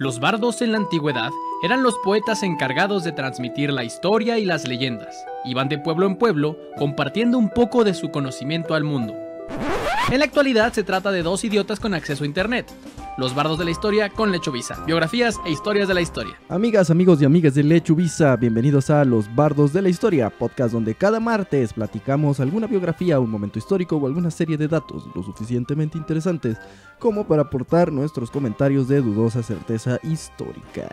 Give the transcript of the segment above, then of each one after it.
Los bardos en la antigüedad eran los poetas encargados de transmitir la historia y las leyendas. Iban de pueblo en pueblo compartiendo un poco de su conocimiento al mundo. En la actualidad se trata de dos idiotas con acceso a internet, los Bardos de la Historia con Lechuvisa, biografías e historias de la historia. Amigas, amigos y amigas de Lechuvisa, bienvenidos a Los Bardos de la Historia, podcast donde cada martes platicamos alguna biografía, un momento histórico o alguna serie de datos lo suficientemente interesantes como para aportar nuestros comentarios de dudosa certeza histórica.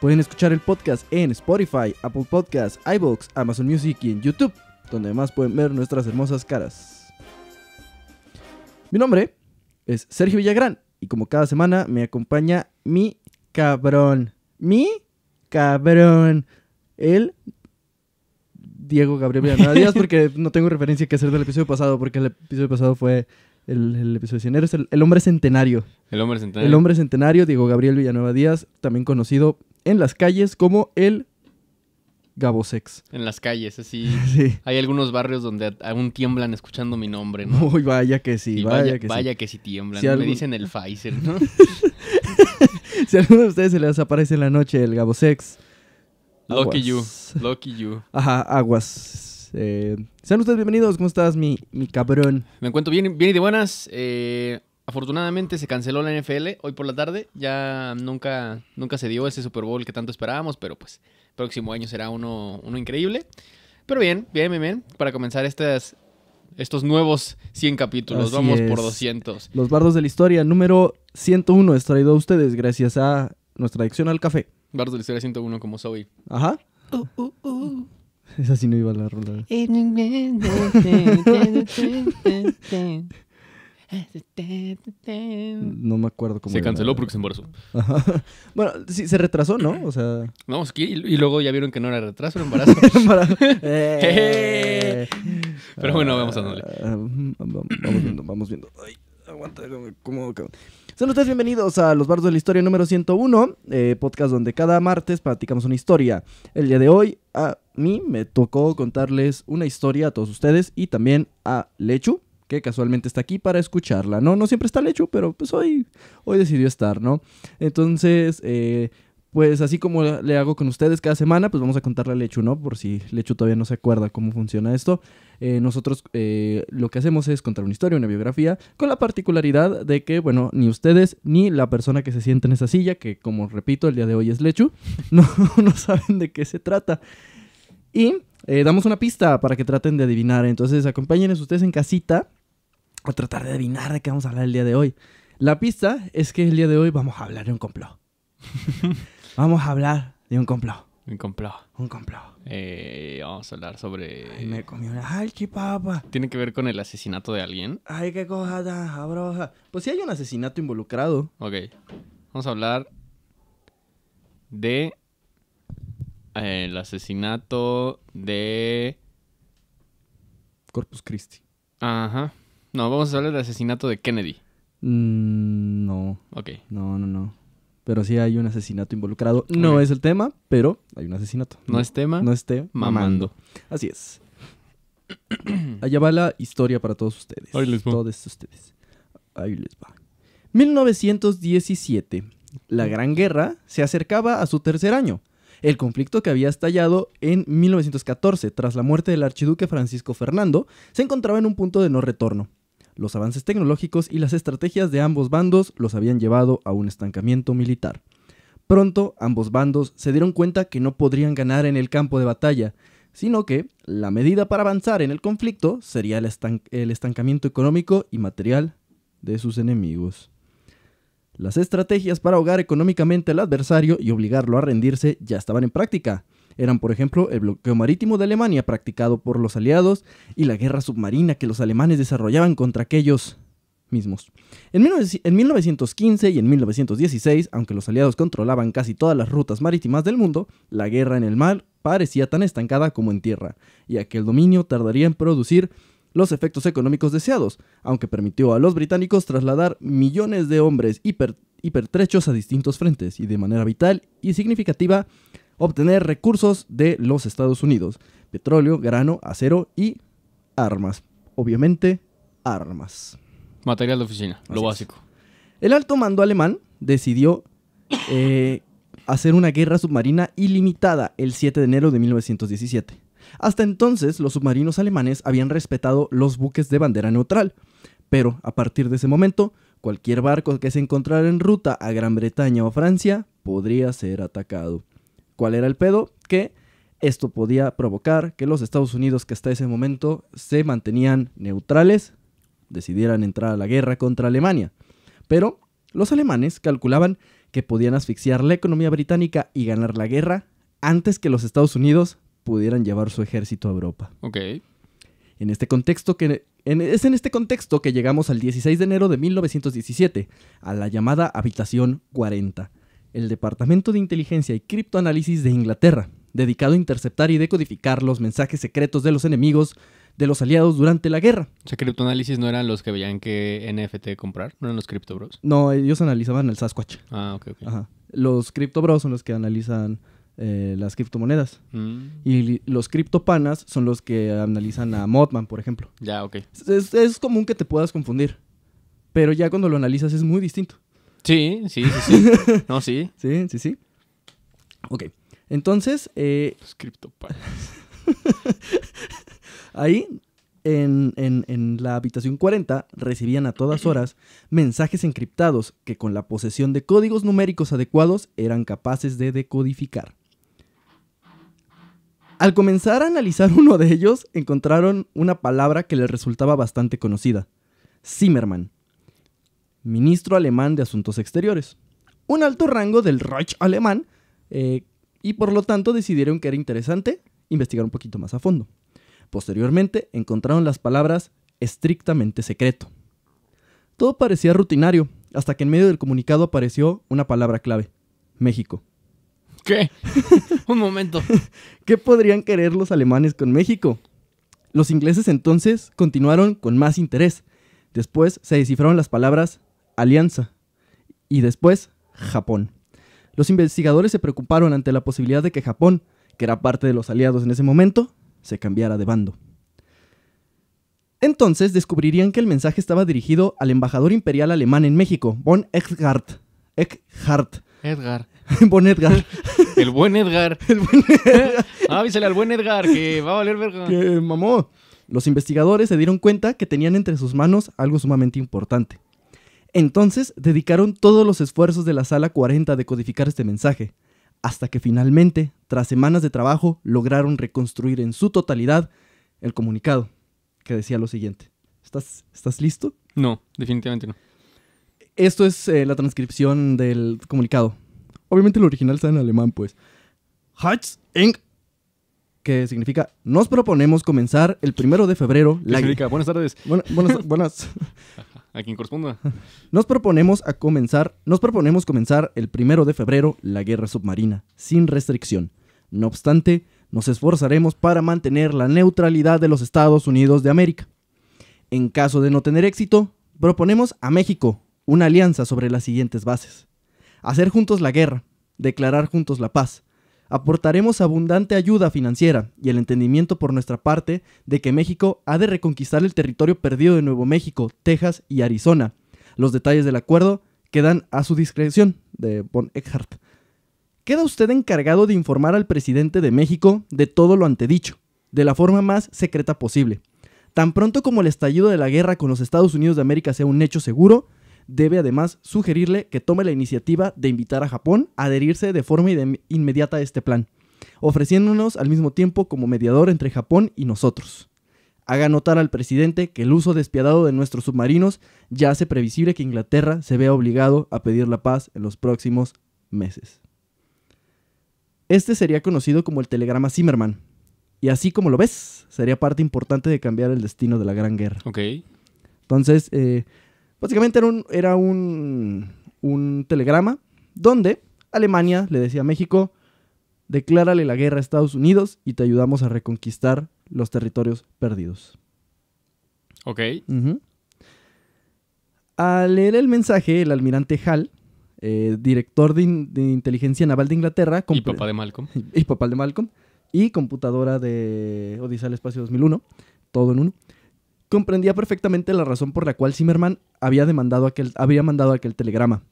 Pueden escuchar el podcast en Spotify, Apple Podcasts, iBooks, Amazon Music y en YouTube, donde además pueden ver nuestras hermosas caras. Mi nombre es Sergio Villagrán y como cada semana me acompaña mi cabrón. Mi cabrón. El Diego Gabriel Villanueva Díaz, porque no tengo referencia que hacer del episodio pasado, porque el episodio pasado fue el, episodio de es el, el, hombre centenario. El hombre centenario. El hombre centenario, Diego Gabriel Villanueva Díaz, también conocido en las calles como el Gabosex. En las calles, así. Hay algunos barrios donde aún tiemblan escuchando mi nombre, ¿no? Uy, vaya que sí, vaya, que sí. vaya que sí tiemblan. Si Me dicen el Pfizer, ¿no? si a alguno de ustedes se les aparece en la noche el Gabosex. Sex. Lucky you, lucky you. Ajá, aguas. Eh, sean ustedes bienvenidos, ¿cómo estás, mi, mi cabrón? Me encuentro bien, bien y de buenas. Eh afortunadamente se canceló la NFL hoy por la tarde. Ya nunca, nunca se dio ese Super Bowl que tanto esperábamos, pero pues próximo año será uno, uno increíble. Pero bien, bien, bien, Para comenzar estas, estos nuevos 100 capítulos, vamos por 200. Los bardos de la historia, número 101, es traído a ustedes gracias a nuestra adicción al café. Bardos de la historia 101, como soy. Ajá. es uh, uh, uh. así Esa sí no iba a la rola. No me acuerdo cómo. Se canceló porque se embarazó. Bueno, sí, se retrasó, ¿no? O sea. No, y, luego ya vieron que no era retraso, era embarazo. Eh. Pero bueno, vamos a darle. Ah, vamos viendo, vamos viendo. Ay, aguanta, ¿cómo? Son ustedes bienvenidos a Los Bardos de la Historia número 101, eh, podcast donde cada martes platicamos una historia. El día de hoy a mí me tocó contarles una historia a todos ustedes y también a Lechu que casualmente está aquí para escucharla, ¿no? No siempre está Lechu, pero pues hoy, hoy decidió estar, ¿no? Entonces, eh, pues así como le hago con ustedes cada semana, pues vamos a contarle a Lechu, ¿no? Por si Lechu todavía no se acuerda cómo funciona esto. Eh, nosotros eh, lo que hacemos es contar una historia, una biografía, con la particularidad de que, bueno, ni ustedes ni la persona que se sienta en esa silla, que como repito, el día de hoy es Lechu, no, no saben de qué se trata. Y damos una pista para que traten de adivinar. Entonces, acompáñenos ustedes en casita a tratar de adivinar de qué vamos a hablar el día de hoy. La pista es que el día de hoy vamos a hablar de un complot. vamos a hablar de un complot. Un complot. Un complot. Eh, vamos a hablar sobre. Ay, me comió una papa! ¿Tiene que ver con el asesinato de alguien? Ay, qué cosa tan Pues sí hay un asesinato involucrado. Ok. Vamos a hablar de. Eh, el asesinato de. Corpus Christi. Ajá. No, vamos a hablar del asesinato de Kennedy. Mm, no. Ok. No, no, no. Pero sí hay un asesinato involucrado. No es el tema, pero hay un asesinato. No, es tema. No es mamando. mamando. Así es. Allá va la historia para todos ustedes. Ahí les va. Todos ustedes. Ahí les va. 1917. La Gran Guerra se acercaba a su tercer año. El conflicto que había estallado en 1914 tras la muerte del archiduque Francisco Fernando se encontraba en un punto de no retorno. Los avances tecnológicos y las estrategias de ambos bandos los habían llevado a un estancamiento militar. Pronto ambos bandos se dieron cuenta que no podrían ganar en el campo de batalla, sino que la medida para avanzar en el conflicto sería el, estancamiento económico y material de sus enemigos. Las estrategias para ahogar económicamente al adversario y obligarlo a rendirse ya estaban en práctica eran, por ejemplo, el bloqueo marítimo de Alemania practicado por los aliados y la guerra submarina que los alemanes desarrollaban contra aquellos mismos. En, 1915 y en 1916, aunque los aliados controlaban casi todas las rutas marítimas del mundo, la guerra en el mar parecía tan estancada como en tierra, y aquel dominio tardaría en producir los efectos económicos deseados, aunque permitió a los británicos trasladar millones de hombres hiper, hipertrechos a distintos frentes y de manera vital y significativa obtener recursos de los Estados Unidos, petróleo, grano, acero y armas. Obviamente, armas. Material de oficina, lo básico. El alto mando alemán decidió eh, hacer una guerra submarina ilimitada el 7 de enero de 1917. Hasta entonces, los submarinos alemanes habían respetado los buques de bandera neutral, pero a partir de ese momento, cualquier barco que se encontrara en ruta a Gran Bretaña o Francia podría ser atacado. ¿Cuál era el pedo? Que esto podía provocar que los Estados Unidos, que hasta ese momento se mantenían neutrales, decidieran entrar a la guerra contra Alemania. Pero los alemanes calculaban que podían asfixiar la economía británica y ganar la guerra antes que los Estados Unidos pudieran llevar su ejército a Europa. Ok. En este contexto que, es en este contexto que llegamos al 16 de enero de 1917, a la llamada Habitación 40 el Departamento de Inteligencia y Criptoanálisis de Inglaterra, dedicado a interceptar y decodificar los mensajes secretos de los enemigos de los aliados durante la guerra. O sea, criptoanálisis no eran los que veían que NFT comprar, no eran los Crypto bros. No, ellos analizaban el Sasquatch. Ah, ok, ok. Los Crypto bros son los que analizan eh, las criptomonedas. Mm. Y los criptopanas son los que analizan a Modman, por ejemplo. Ya, ok. es común que te puedas confundir, pero ya cuando lo analizas es muy distinto. Sí, sí, sí, sí. no, sí. Sí, sí, sí. Ok. Entonces. Eh, ahí, en, en la habitación 40, recibían a todas horas mensajes encriptados que con la posesión de códigos numéricos adecuados eran capaces de decodificar. Al comenzar a analizar uno de ellos, encontraron una palabra que les resultaba bastante conocida. Zimmerman ministro alemán de Asuntos Exteriores. Un alto rango del Reich alemán, eh, y por lo tanto decidieron que era interesante investigar un poquito más a fondo. Posteriormente encontraron las palabras estrictamente secreto. Todo parecía rutinario, hasta que en medio del comunicado apareció una palabra clave, México. ¿Qué? un momento. ¿Qué podrían querer los alemanes con México? Los ingleses entonces continuaron con más interés. Después se descifraron las palabras Alianza y después Japón. Los investigadores se preocuparon ante la posibilidad de que Japón, que era parte de los aliados en ese momento, se cambiara de bando. Entonces descubrirían que el mensaje estaba dirigido al embajador imperial alemán en México, von Edgard. Edgard. Edgar. Von Edgar. el buen Edgar. el buen al buen Edgar que va a valer verga. Que mamó. Los investigadores se dieron cuenta que tenían entre sus manos algo sumamente importante. Entonces dedicaron todos los esfuerzos de la sala 40 a decodificar este mensaje, hasta que finalmente, tras semanas de trabajo, lograron reconstruir en su totalidad el comunicado, que decía lo siguiente. ¿Estás, listo? No, definitivamente no. Esto es eh, la transcripción del comunicado. Obviamente el original está en alemán, pues. Hatz eng, que significa nos proponemos comenzar el primero de febrero. La... buenas tardes. buenas, buenas. a quien corresponda. Nos proponemos a comenzar, nos proponemos comenzar el primero de febrero la guerra submarina, sin restricción. No obstante, nos esforzaremos para mantener la neutralidad de los Estados Unidos de América. En caso de no tener éxito, proponemos a México una alianza sobre las siguientes bases. Hacer juntos la guerra, declarar juntos la paz, aportaremos abundante ayuda financiera y el entendimiento por nuestra parte de que México ha de reconquistar el territorio perdido de Nuevo México, Texas y Arizona. Los detalles del acuerdo quedan a su discreción, de Von Eckhart. Queda usted encargado de informar al presidente de México de todo lo antedicho, de la forma más secreta posible. Tan pronto como el estallido de la guerra con los Estados Unidos de América sea un hecho seguro, debe además sugerirle que tome la iniciativa de invitar a Japón a adherirse de forma inmediata a este plan, ofreciéndonos al mismo tiempo como mediador entre Japón y nosotros. Haga notar al presidente que el uso despiadado de nuestros submarinos ya hace previsible que Inglaterra se vea obligado a pedir la paz en los próximos meses. Este sería conocido como el telegrama Zimmerman, y así como lo ves, sería parte importante de cambiar el destino de la Gran Guerra. Ok. Entonces, eh, Básicamente era un, telegrama donde Alemania le decía a México, declárale la guerra a Estados Unidos y te ayudamos a reconquistar los territorios perdidos. Ok. Al leer el mensaje, el almirante Hall, eh, director de, inteligencia naval de Inglaterra... Y papá de Malcolm. Y papá de Malcolm. Y computadora de Odisea al Espacio 2001. Todo en uno comprendía perfectamente la razón por la cual Zimmerman había, demandado mandado aquel telegrama.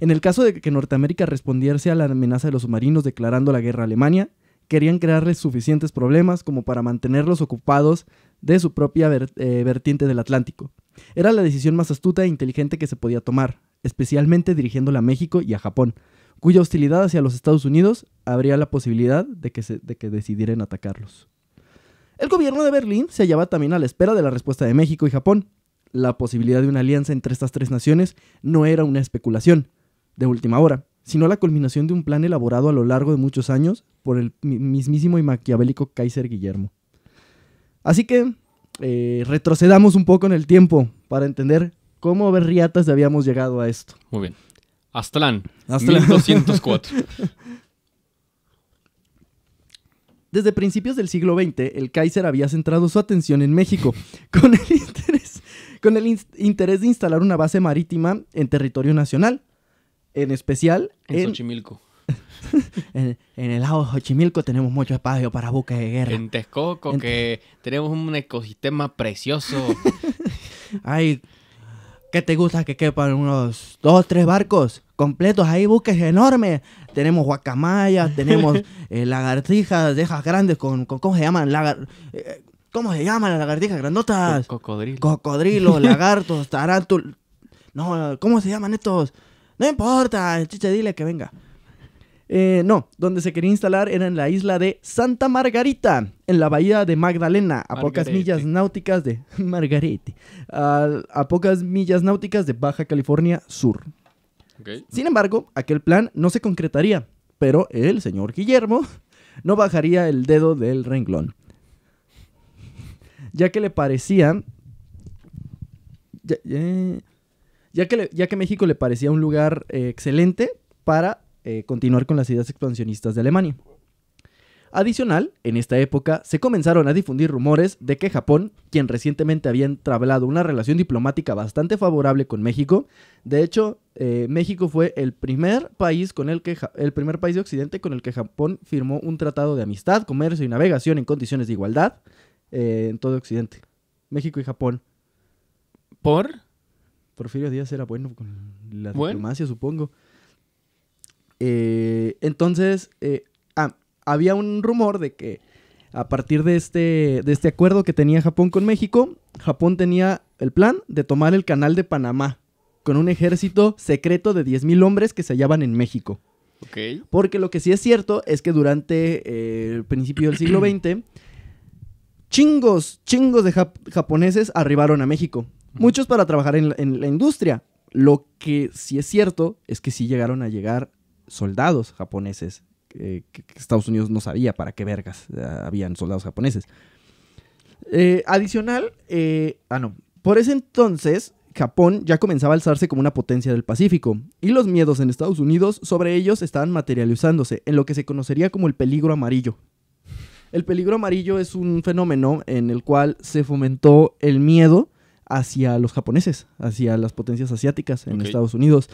En el caso de que Norteamérica respondiese a la amenaza de los submarinos declarando la guerra a Alemania, querían crearles suficientes problemas como para mantenerlos ocupados de su propia eh, vertiente del Atlántico. Era la decisión más astuta e inteligente que se podía tomar, especialmente dirigiéndola a México y a Japón, cuya hostilidad hacia los Estados Unidos habría la posibilidad de que decidieran atacarlos. El gobierno de Berlín se hallaba también a la espera de la respuesta de México y Japón. La posibilidad de una alianza entre estas tres naciones no era una especulación de última hora, sino la culminación de un plan elaborado a lo largo de muchos años por el mismísimo y maquiavélico Kaiser Guillermo. Así que eh, retrocedamos un poco en el tiempo para entender cómo berriatas habíamos llegado a esto. Muy bien. Aztlán, Aztlán. 1204. Desde principios del siglo XX, el Kaiser había centrado su atención en México, con el interés, de instalar una base marítima en territorio nacional, en especial en, Xochimilco. en, el lago Xochimilco tenemos mucho espacio para buques de guerra. En Texcoco, que tenemos un ecosistema precioso. Ay... ¿Qué te gusta que quepan unos dos, tres barcos completos ahí, buques enormes? Tenemos guacamayas, tenemos eh, lagartijas dejas grandes con, ¿cómo se llaman? Lagar eh, ¿Cómo se llaman las lagartijas grandotas? cocodrilo cocodrilo lagartos, tarántulos, No, ¿cómo se llaman estos? No importa, chiche, dile que venga. Eh, no, donde se quería instalar era en la isla de Santa Margarita, en la bahía de Magdalena, a pocas millas náuticas de Margarete, a, pocas millas náuticas de Baja California Sur. Sin embargo, aquel plan no se concretaría, pero el señor Guillermo no bajaría el dedo del renglón, ya que le parecía... Ya, que ya, que, México le parecía un lugar eh, excelente para eh, continuar con las ideas expansionistas de Alemania. Adicional, en esta época se comenzaron a difundir rumores de que Japón, quien recientemente había entablado una relación diplomática bastante favorable con México, de hecho, eh, México fue el primer, país con el, que el primer país de Occidente con el que Japón firmó un tratado de amistad, comercio y navegación en condiciones de igualdad eh, en todo Occidente. México y Japón. ¿Por? Porfirio Díaz era bueno con la diplomacia, supongo. Eh, entonces, eh, ah, había un rumor de que a partir de este, de este acuerdo que tenía Japón con México, Japón tenía el plan de tomar el canal de Panamá con un ejército secreto de 10.000 hombres que se hallaban en México. Porque lo que sí es cierto es que durante eh, el principio del siglo XX, chingos, chingos de japoneses arribaron a México. Muchos para trabajar en la, en la, industria. Lo que sí es cierto es que sí llegaron a llegar soldados japoneses, eh, que Estados Unidos no sabía para qué vergas eh, habían soldados japoneses. Eh, adicional, ah no, por ese entonces Japón ya comenzaba a alzarse como una potencia del Pacífico, y los miedos en Estados Unidos sobre ellos estaban materializándose en lo que se conocería como el peligro amarillo. El peligro amarillo es un fenómeno en el cual se fomentó el miedo hacia los japoneses, hacia las potencias asiáticas en Estados Unidos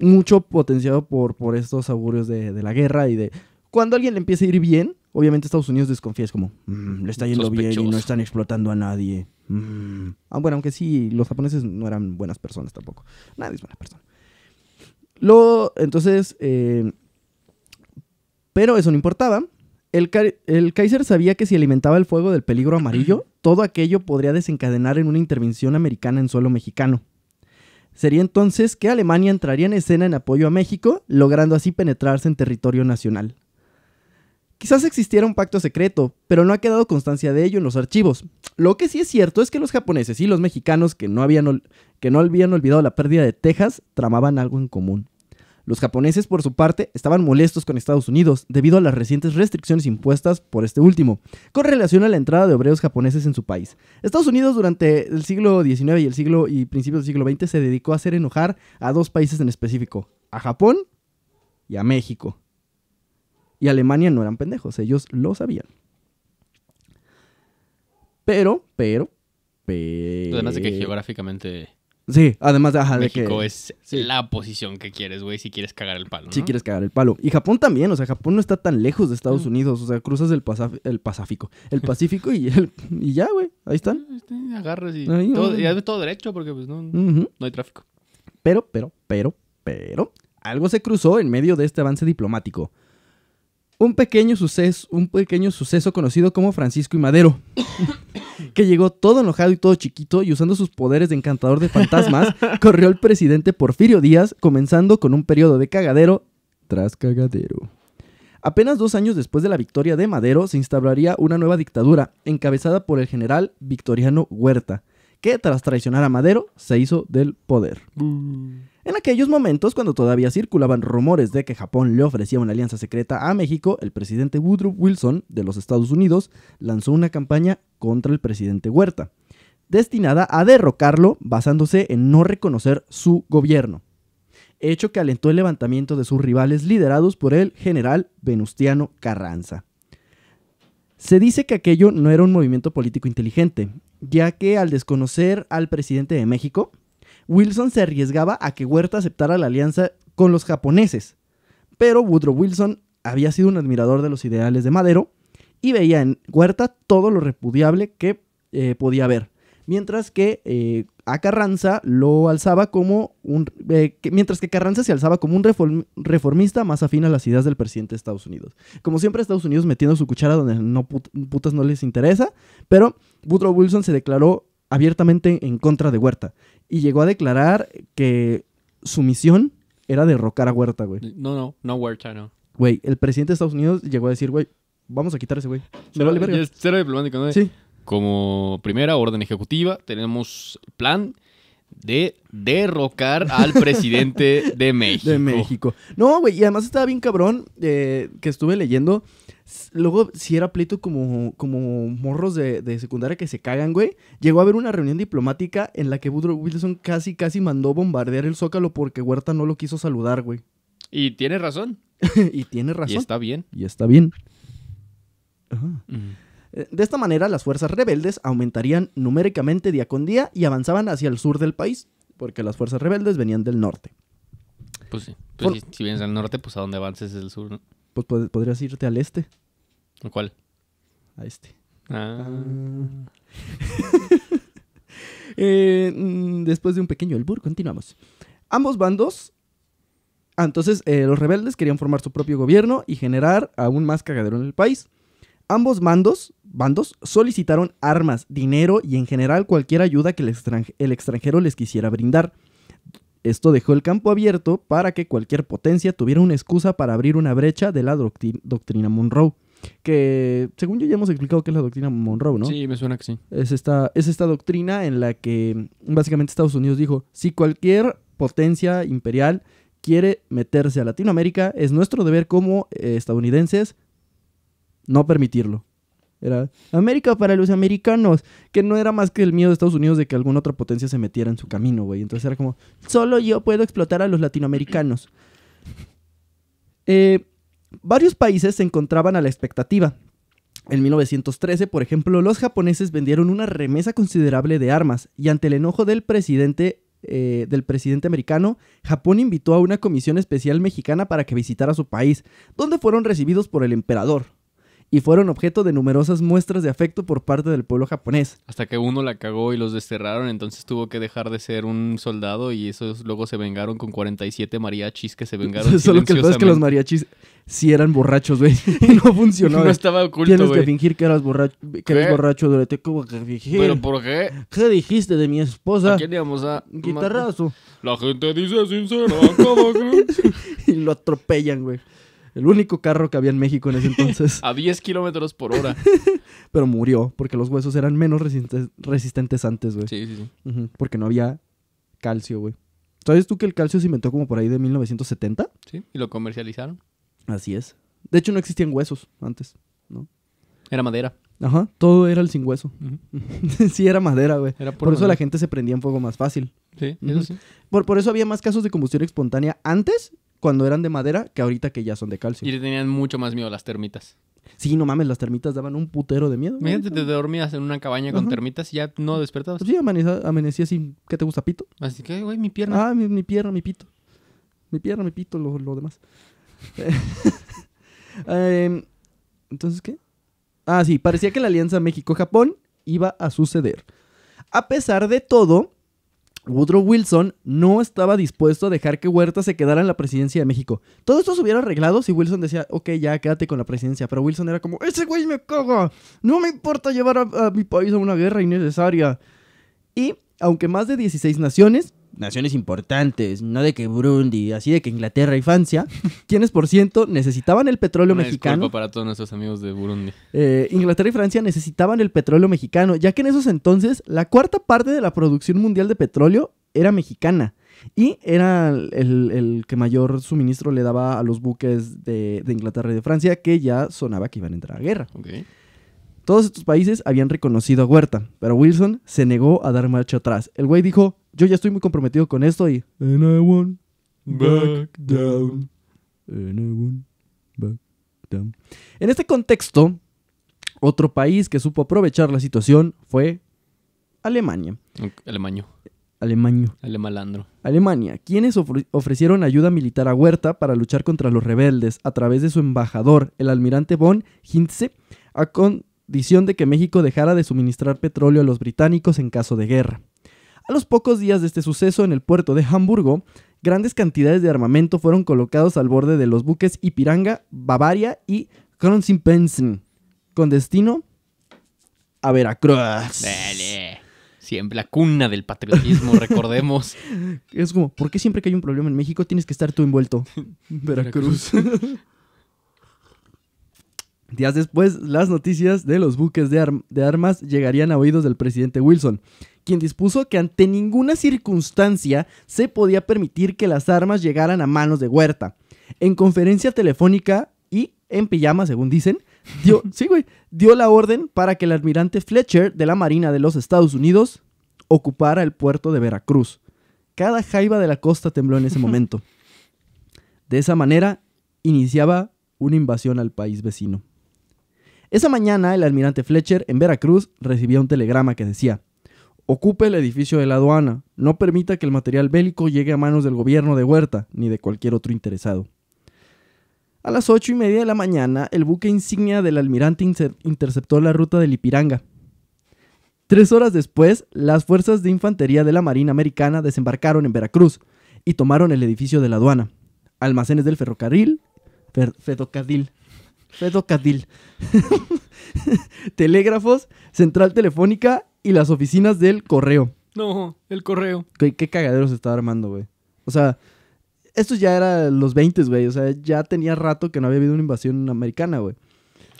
mucho potenciado por, por estos augurios de, la guerra y de... Cuando alguien le empieza a ir bien, obviamente Estados Unidos desconfía, es como, mm, le está yendo bien y no están explotando a nadie. Mm. Ah, bueno, aunque sí, los japoneses no eran buenas personas tampoco. Nadie es buena persona. Lo, entonces, eh, pero eso no importaba. El, el, Kaiser sabía que si alimentaba el fuego del peligro amarillo, todo aquello podría desencadenar en una intervención americana en suelo mexicano. Sería entonces que Alemania entraría en escena en apoyo a México, logrando así penetrarse en territorio nacional. Quizás existiera un pacto secreto, pero no ha quedado constancia de ello en los archivos. Lo que sí es cierto es que los japoneses y los mexicanos que no habían, que no habían olvidado la pérdida de Texas tramaban algo en común. Los japoneses, por su parte, estaban molestos con Estados Unidos debido a las recientes restricciones impuestas por este último, con relación a la entrada de obreros japoneses en su país. Estados Unidos durante el siglo XIX y, el siglo, y principios del siglo XX se dedicó a hacer enojar a dos países en específico, a Japón y a México. Y Alemania no eran pendejos, ellos lo sabían. Pero, pero, pero... Además de que geográficamente Sí, además de... de, que... es la posición que quieres, güey, si quieres cagar el palo. ¿no? Si quieres cagar el palo. Y Japón también, o sea, Japón no está tan lejos de Estados mm. Unidos, o sea, cruzas el, el Pacífico, el Pacífico y, el, y ya, güey, ahí están. Ah, agarras y, todo, todo derecho porque pues no, no hay tráfico. Pero, pero, pero, pero, algo se cruzó en medio de este avance diplomático. Un pequeño suceso, un pequeño suceso conocido como Francisco y Madero. que llegó todo enojado y todo chiquito y usando sus poderes de encantador de fantasmas, corrió el presidente Porfirio Díaz, comenzando con un periodo de cagadero tras cagadero. Apenas dos años después de la victoria de Madero, se instauraría una nueva dictadura, encabezada por el general Victoriano Huerta, que tras traicionar a Madero, se hizo del poder. En aquellos momentos, cuando todavía circulaban rumores de que Japón le ofrecía una alianza secreta a México, el presidente Woodrow Wilson de los Estados Unidos lanzó una campaña contra el presidente Huerta, destinada a derrocarlo basándose en no reconocer su gobierno, hecho que alentó el levantamiento de sus rivales liderados por el general Venustiano Carranza. Se dice que aquello no era un movimiento político inteligente, ya que al desconocer al presidente de México, Wilson se arriesgaba a que Huerta aceptara la alianza con los japoneses, pero Woodrow Wilson había sido un admirador de los ideales de Madero y veía en Huerta todo lo repudiable que eh, podía haber, mientras que eh, a Carranza lo alzaba como un eh, mientras que Carranza se alzaba como un reformista más afín a las ideas del presidente de Estados Unidos. Como siempre Estados Unidos metiendo su cuchara donde no putas no les interesa, pero Woodrow Wilson se declaró abiertamente en contra de Huerta y llegó a declarar que su misión era derrocar a Huerta, güey. No, no, no Huerta, no. Güey, el presidente de Estados Unidos llegó a decir, güey, vamos a quitar a ese güey. diplomático, ¿no? Sí. Como primera orden ejecutiva, tenemos plan de derrocar al presidente de México. De México. No, güey, y además estaba bien cabrón eh, que estuve leyendo. Luego, si era pleito como, como morros de, secundaria que se cagan, güey. Llegó a haber una reunión diplomática en la que Woodrow Wilson casi, casi mandó bombardear el Zócalo porque Huerta no lo quiso saludar, güey. Y tiene razón. y tiene razón. Y está bien. Y está bien. Ajá. De esta manera, las fuerzas rebeldes aumentarían numéricamente día con día y avanzaban hacia el sur del país, porque las fuerzas rebeldes venían del norte. Pues sí, pues si, vienes al norte, pues a dónde avances es el sur, Pues podrías irte al este. ¿A cuál? A este. Ah. Eh, mm, después de un pequeño albur, continuamos. Ambos bandos entonces eh, los rebeldes querían formar su propio gobierno y generar aún más cagadero en el país. Ambos bandos bandos solicitaron armas, dinero y en general cualquier ayuda que el, extranjero les quisiera brindar. Esto dejó el campo abierto para que cualquier potencia tuviera una excusa para abrir una brecha de la doctrina Monroe. Que según yo ya hemos explicado qué es la doctrina Monroe, ¿no? Sí, me suena que sí. Es esta, es esta doctrina en la que básicamente Estados Unidos dijo, si cualquier potencia imperial quiere meterse a Latinoamérica, es nuestro deber como eh, estadounidenses no permitirlo. Era América para los americanos, que no era más que el miedo de Estados Unidos de que alguna otra potencia se metiera en su camino, güey. Entonces era como, solo yo puedo explotar a los latinoamericanos. Eh, varios países se encontraban a la expectativa. En 1913, por ejemplo, los japoneses vendieron una remesa considerable de armas y ante el enojo del presidente eh, del presidente americano, Japón invitó a una comisión especial mexicana para que visitara su país, donde fueron recibidos por el emperador, y fueron objeto de numerosas muestras de afecto por parte del pueblo japonés. Hasta que uno la cagó y los desterraron, entonces tuvo que dejar de ser un soldado y esos luego se vengaron con 47 mariachis que se vengaron Solo que el es que los mariachis sí eran borrachos, güey. Y no funcionó. no estaba oculto, Tienes que fingir que eras borracho, que eres borracho durante como que ¿Pero por qué? ¿Qué dijiste de mi esposa? ¿A quién a...? Guitarrazo. La gente dice sincero. ¿cómo que... y lo atropellan, güey. El único carro que había en México en ese entonces. a 10 kilómetros por hora. Pero murió porque los huesos eran menos resistentes, antes, güey. Sí, sí, sí. porque no había calcio, güey. ¿Sabes tú que el calcio se inventó como por ahí de 1970? Sí, y lo comercializaron. Así es. De hecho, no existían huesos antes, ¿no? Era madera. Ajá, todo era el sin hueso. sí, era madera, güey. Por eso la gente se prendía en fuego más fácil. Sí, eso sí. por, eso había más casos de combustión espontánea antes cuando eran de madera que ahorita que ya son de calcio. Y le tenían mucho más miedo las termitas. Sí, no mames, las termitas daban un putero de miedo. Imagínate, te dormías en una cabaña con termitas y ya no despertabas. Pues sí, amanecía, así, ¿qué te gusta, pito? Así que, güey, mi pierna. Ah, mi, mi, pierna, mi pito. Mi pierna, mi pito, lo, demás. Em, entonces, ¿qué? Ah, sí, parecía que la alianza México-Japón iba a suceder. A pesar de todo, Woodrow Wilson no estaba dispuesto a dejar que Huerta se quedara en la presidencia de México. Todo esto se hubiera arreglado si Wilson decía, ok, ya quédate con la presidencia. Pero Wilson era como, ese güey me caga. No me importa llevar a, mi país a una guerra innecesaria. Y aunque más de 16 naciones naciones importantes, no de que Burundi, así de que Inglaterra y Francia, quienes por ciento necesitaban el petróleo mexicano. Un mexicano. para todos nuestros amigos de Burundi. Eh, Inglaterra y Francia necesitaban el petróleo mexicano, ya que en esos entonces la cuarta parte de la producción mundial de petróleo era mexicana. Y era el, que mayor suministro le daba a los buques de, Inglaterra y de Francia, que ya sonaba que iban a entrar a guerra. Todos estos países habían reconocido a Huerta, pero Wilson se negó a dar marcha atrás. El güey dijo, yo ya estoy muy comprometido con esto y... En este contexto, otro país que supo aprovechar la situación fue Alemania. Alemaño. Alemaño. Alemalandro. Alemania, quienes ofrecieron ayuda militar a Huerta para luchar contra los rebeldes a través de su embajador, el almirante von Hintze, a condición de que México dejara de suministrar petróleo a los británicos en caso de guerra. A los pocos días de este suceso en el puerto de Hamburgo, grandes cantidades de armamento fueron colocados al borde de los buques Ipiranga, Bavaria y Kronzimpensen, con destino a Veracruz. Siempre la cuna del patriotismo, recordemos. Es como, ¿por qué siempre que hay un problema en México tienes que estar tú envuelto? Veracruz. Días después, las noticias de los buques de, armas llegarían a oídos del presidente Wilson, quien dispuso que ante ninguna circunstancia se podía permitir que las armas llegaran a manos de Huerta. En conferencia telefónica y en pijama, según dicen, dio, sí, dio la orden para que el almirante Fletcher de la Marina de los Estados Unidos ocupara el puerto de Veracruz. Cada jaiba de la costa tembló en ese momento. De esa manera iniciaba una invasión al país vecino. Esa mañana el almirante Fletcher en Veracruz recibía un telegrama que decía, Ocupe el edificio de la aduana. No permita que el material bélico llegue a manos del gobierno de Huerta ni de cualquier otro interesado. A las ocho y media de la mañana, el buque insignia del almirante interceptó la ruta del Ipiranga. Tres horas después, las fuerzas de infantería de la Marina Americana desembarcaron en Veracruz y tomaron el edificio de la aduana, almacenes del ferrocarril, fedocadil, fedocadil, telégrafos, central telefónica y las oficinas del correo. No, el correo. Qué, qué cagadero estaba armando, güey. O sea, esto ya era los 20, güey. O sea, ya tenía rato que no había habido una invasión americana, güey.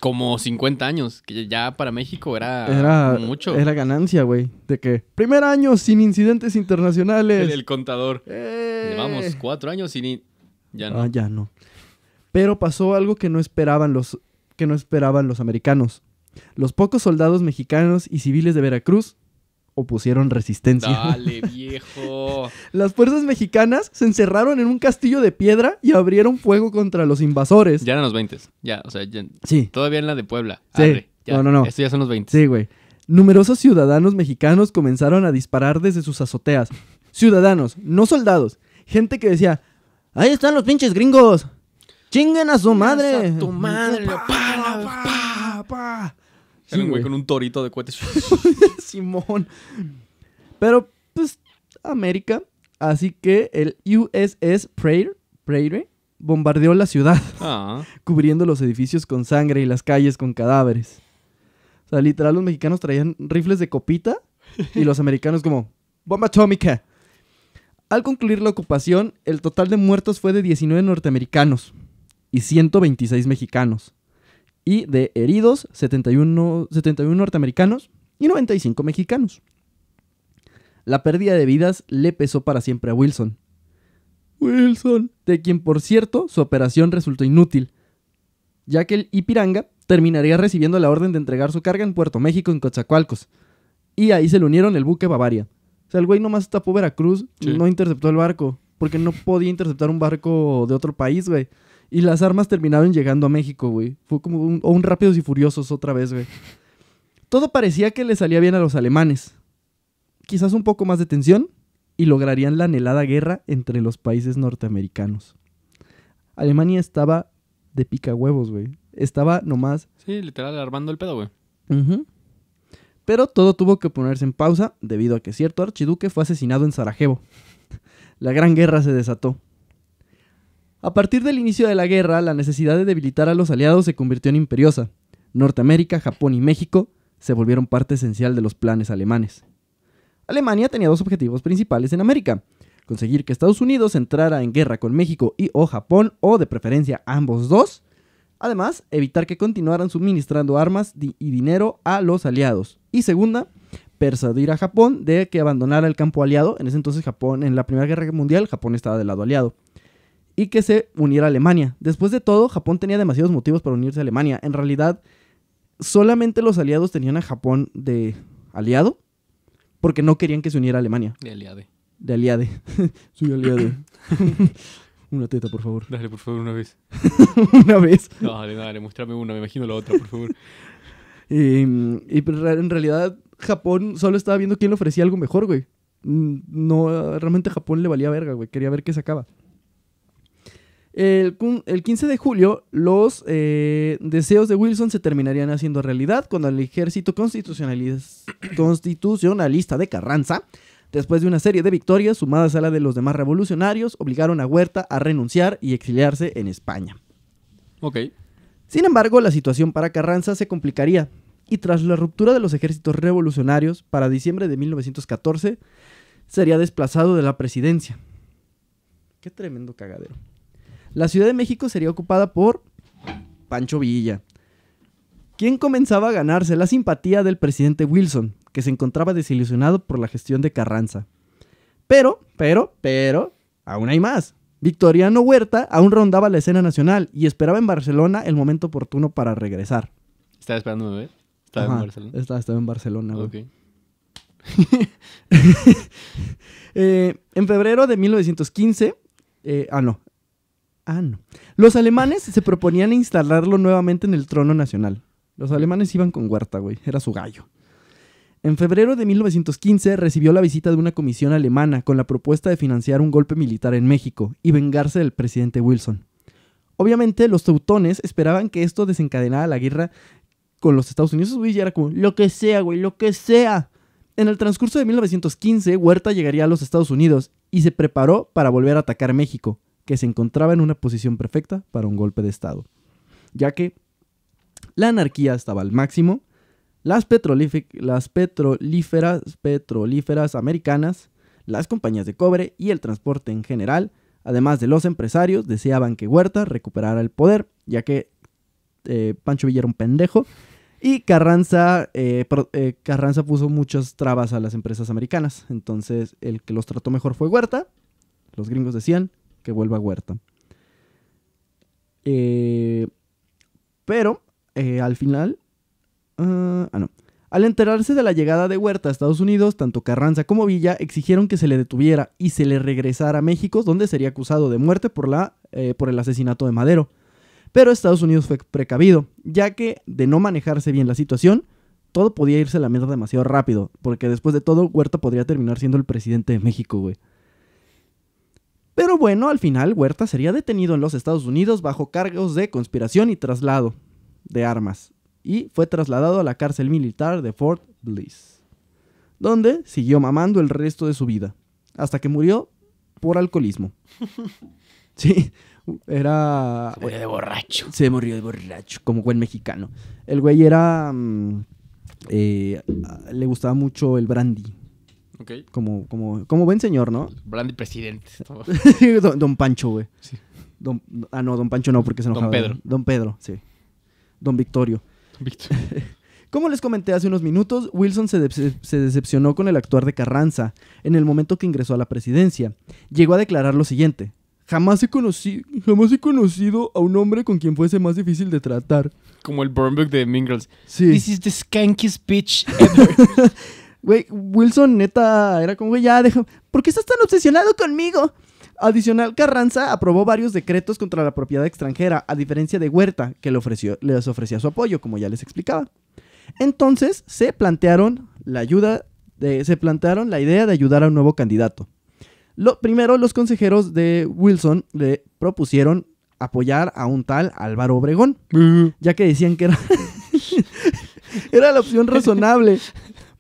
Como 50 años, que ya para México era, mucho. Era ganancia, güey. De que, primer año sin incidentes internacionales. El, el contador. Eh. Llevamos cuatro años sin... Ya no. Ah, ya no. Pero pasó algo que no esperaban los, que no esperaban los americanos. Los pocos soldados mexicanos y civiles de Veracruz opusieron resistencia. Dale, viejo. Las fuerzas mexicanas se encerraron en un castillo de piedra y abrieron fuego contra los invasores. Ya eran los 20. Ya, o sea, todavía en la de Puebla. Sí. no, no, no. Esto ya son los 20. Sí, güey. Numerosos ciudadanos mexicanos comenzaron a disparar desde sus azoteas. Ciudadanos, no soldados. Gente que decía, ahí están los pinches gringos. Chinguen a su madre. A tu madre. pa, pa, con un torito de cohetes. Simón. Pero, pues, América. Así que el USS Prairie bombardeó la ciudad, ah. cubriendo los edificios con sangre y las calles con cadáveres. O sea, literal, los mexicanos traían rifles de copita y los americanos como, bomba atómica. Al concluir la ocupación, el total de muertos fue de 19 norteamericanos y 126 mexicanos y de heridos 71, 71 norteamericanos y 95 mexicanos. La pérdida de vidas le pesó para siempre a Wilson. Wilson, de quien por cierto su operación resultó inútil, ya que el Ipiranga terminaría recibiendo la orden de entregar su carga en Puerto México en Coatzacoalcos. Y ahí se le unieron el buque Bavaria. O sea, el güey nomás tapó Veracruz, no interceptó el barco, porque no podía interceptar un barco de otro país, güey. Y las armas terminaron llegando a México, güey. Fue como un, Rápidos y Furiosos otra vez, güey. Todo parecía que le salía bien a los alemanes. Quizás un poco más de tensión y lograrían la anhelada guerra entre los países norteamericanos. Alemania estaba de pica huevos, güey. Estaba nomás. Sí, literal, armando el pedo, güey. Pero todo tuvo que ponerse en pausa debido a que cierto archiduque fue asesinado en Sarajevo. la gran guerra se desató. A partir del inicio de la guerra, la necesidad de debilitar a los aliados se convirtió en imperiosa. Norteamérica, Japón y México se volvieron parte esencial de los planes alemanes. Alemania tenía dos objetivos principales en América. Conseguir que Estados Unidos entrara en guerra con México y o Japón, o de preferencia ambos dos. Además, evitar que continuaran suministrando armas y dinero a los aliados. Y segunda, persuadir a Japón de que abandonara el campo aliado. En ese entonces Japón, en la Primera Guerra Mundial, Japón estaba del lado aliado y que se uniera a Alemania. Después de todo, Japón tenía demasiados motivos para unirse a Alemania. En realidad, solamente los aliados tenían a Japón de aliado porque no querían que se uniera a Alemania. De aliade. De aliade. Soy aliade. una teta, por favor. Dale, por favor, una vez. una vez. Dale, dale, muéstrame una, me imagino la otra, por favor. y, pues, en realidad Japón solo estaba viendo quién le ofrecía algo mejor, güey. Mm, no, realmente Japón le valía verga, güey. Quería ver qué sacaba. El, el 15 de julio, los eh, deseos de Wilson se terminarían haciendo realidad cuando el ejército constitucionalista de Carranza Después de una serie de victorias sumadas a la de los demás revolucionarios, obligaron a Huerta a renunciar y exiliarse en España. Ok. Sin embargo, la situación para Carranza se complicaría, y tras la ruptura de los ejércitos revolucionarios, para diciembre de 1914, sería desplazado de la presidencia. Qué tremendo cagadero. La Ciudad de México sería ocupada por Pancho Villa, quien comenzaba a ganarse la simpatía del presidente Wilson, que se encontraba desilusionado por la gestión de Carranza. Pero, pero, pero, aún hay más. Victoriano Huerta aún rondaba la escena nacional y esperaba en Barcelona el momento oportuno para regresar. Estaba esperando ¿ver? ¿eh? Estaba en Barcelona. Estaba, en Barcelona, en febrero de 1915, eh, ah, no, Ah, no. Los alemanes se proponían instalarlo nuevamente en el trono nacional. Los alemanes iban con Huerta, güey. Era su gallo. En febrero de 1915 recibió la visita de una comisión alemana con la propuesta de financiar un golpe militar en México y vengarse del presidente Wilson. Obviamente, los teutones esperaban que esto desencadenara la guerra con los Estados Unidos, güey, y era como, lo que sea, güey, lo que sea. En el transcurso de 1915, Huerta llegaría a los Estados Unidos y se preparó para volver a atacar México, que se encontraba en una posición perfecta para un golpe de Estado, ya que la anarquía estaba al máximo, las, petrolíferas, petrolíferas americanas, las compañías de cobre y el transporte en general, además de los empresarios, deseaban que Huerta recuperara el poder, ya que eh, Pancho Villa era un pendejo y Carranza, eh, eh, Carranza puso muchas trabas a las empresas americanas. Entonces, el que los trató mejor fue Huerta. Los gringos decían, que vuelva Huerta. Eh, pero eh, al final... Ah, ah, no. Al enterarse de la llegada de Huerta a Estados Unidos, tanto Carranza como Villa exigieron que se le detuviera y se le regresara a México, donde sería acusado de muerte por, la, eh, por el asesinato de Madero. Pero Estados Unidos fue precavido, ya que de no manejarse bien la situación, todo podía irse a la mierda demasiado rápido, porque después de todo, Huerta podría terminar siendo el presidente de México, güey. Pero bueno, al final Huerta sería detenido en los Estados Unidos bajo cargos de conspiración y traslado de armas, y fue trasladado a la cárcel militar de Fort Bliss, donde siguió mamando el resto de su vida, hasta que murió por alcoholismo. Sí, era... Se murió de borracho. Se murió de borracho, como buen mexicano. El güey era... Mm, eh, le gustaba mucho el brandy como, como, buen señor, ¿no? Brandy presidente. don, Pancho, güey. ah, no, Don Pancho no, porque se enojaba. Don Pedro. Don Pedro, sí. Don Victorio. Como les comenté hace unos minutos, Wilson se, decepcionó con el actuar de Carranza en el momento que ingresó a la presidencia. Llegó a declarar lo siguiente. Jamás he, jamás conocido a un hombre con quien fuese más difícil de tratar. Como el Burnbook de Mingles. Sí. This is the skankiest bitch ever. Güey, Wilson neta era como, güey, ya deja. ¿Por qué estás tan obsesionado conmigo? Adicional, Carranza aprobó varios decretos contra la propiedad extranjera, a diferencia de Huerta, que le ofreció, les ofrecía su apoyo, como ya les explicaba. Entonces se plantearon la ayuda, de, se plantearon la idea de ayudar a un nuevo candidato. Lo, primero, los consejeros de Wilson le propusieron apoyar a un tal Álvaro Obregón, ya que decían que era, era la opción razonable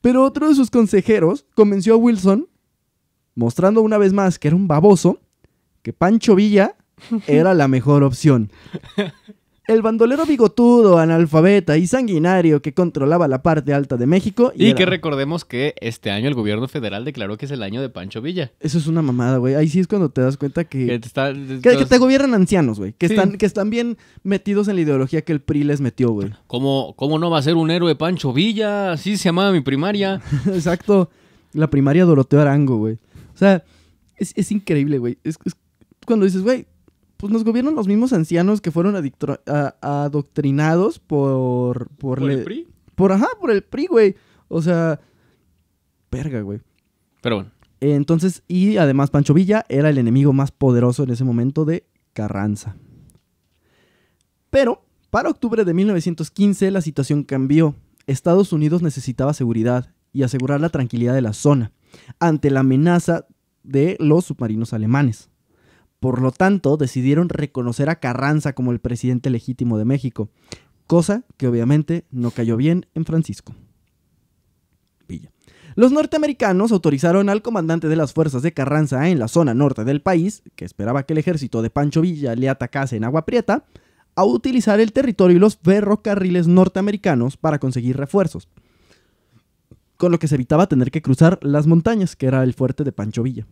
Pero otro de sus consejeros convenció a Wilson, mostrando una vez más que era un baboso, que Pancho Villa era la mejor opción. el bandolero bigotudo, analfabeta y sanguinario que controlaba la parte alta de México. Y, que recordemos que este año el gobierno federal declaró que es el año de Pancho Villa. Eso es una mamada, güey. Ahí sí es cuando te das cuenta que. Que, te, gobiernan ancianos, güey. Que, están, que están bien metidos en la ideología que el PRI les metió, güey. ¿Cómo, no va a ser un héroe Pancho Villa? Así se llamaba mi primaria. Exacto. La primaria Doroteo Arango, güey. O sea, es, increíble, güey. cuando dices, güey, pues nos gobiernan los mismos ancianos que fueron adoctrinados por... ¿Por, el PRI? Por, ajá, por el PRI, güey. O sea, verga, güey. Pero bueno. Entonces, y además Pancho Villa era el enemigo más poderoso en ese momento de Carranza. Pero, para octubre de 1915 la situación cambió. Estados Unidos necesitaba seguridad y asegurar la tranquilidad de la zona ante la amenaza de los submarinos alemanes. Por lo tanto, decidieron reconocer a Carranza como el presidente legítimo de México, cosa que obviamente no cayó bien en Francisco. Villa. Los norteamericanos autorizaron al comandante de las fuerzas de Carranza en la zona norte del país, que esperaba que el ejército de Pancho Villa le atacase en Agua Prieta, a utilizar el territorio y los ferrocarriles norteamericanos para conseguir refuerzos, con lo que se evitaba tener que cruzar las montañas, que era el fuerte de Pancho Villa.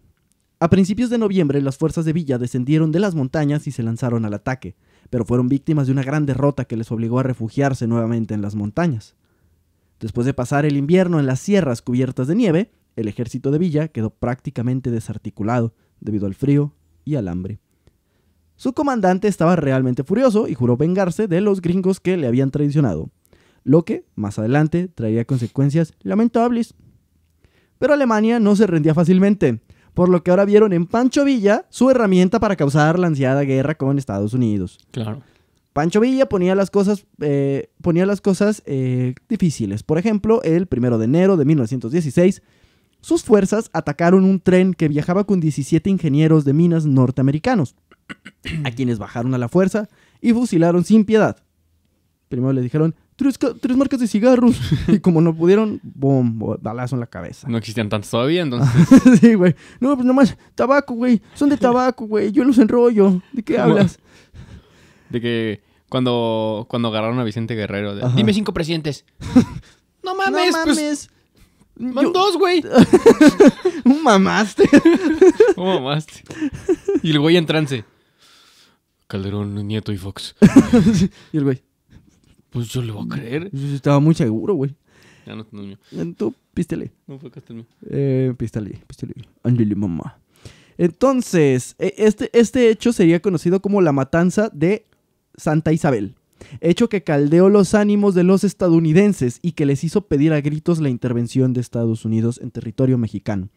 A principios de noviembre, las fuerzas de Villa descendieron de las montañas y se lanzaron al ataque, pero fueron víctimas de una gran derrota que les obligó a refugiarse nuevamente en las montañas. Después de pasar el invierno en las sierras cubiertas de nieve, el ejército de Villa quedó prácticamente desarticulado debido al frío y al hambre. Su comandante estaba realmente furioso y juró vengarse de los gringos que le habían traicionado, lo que, más adelante, traería consecuencias lamentables. Pero Alemania no se rendía fácilmente por lo que ahora vieron en Pancho Villa su herramienta para causar la ansiada guerra con Estados Unidos. Claro. Pancho Villa ponía las cosas, eh, ponía las cosas eh, difíciles. Por ejemplo, el primero de enero de 1916, sus fuerzas atacaron un tren que viajaba con 17 ingenieros de minas norteamericanos, a quienes bajaron a la fuerza y fusilaron sin piedad. Primero le dijeron, tres, marcas de cigarros. y como no pudieron, boom, balazo en la cabeza. No existían tantos todavía, entonces. sí, güey. No, pues nomás, tabaco, güey. Son de tabaco, güey. Yo los enrollo. ¿De qué hablas? De que cuando, cuando agarraron a Vicente Guerrero, dime cinco presidentes. no mames, no pues, dos, güey. Un mamaste. Un mamaste. Y el güey en trance. Calderón, Nieto y Fox. y el güey. Pues yo le voy a creer. estaba muy seguro, güey. Ya no tengo el Tú, No fue mío. Eh, pístele, mamá. Entonces, e, este, este hecho sería conocido como la matanza de Santa Isabel. Hecho que caldeó los ánimos de los estadounidenses y que les hizo pedir a gritos la intervención de Estados Unidos en territorio mexicano.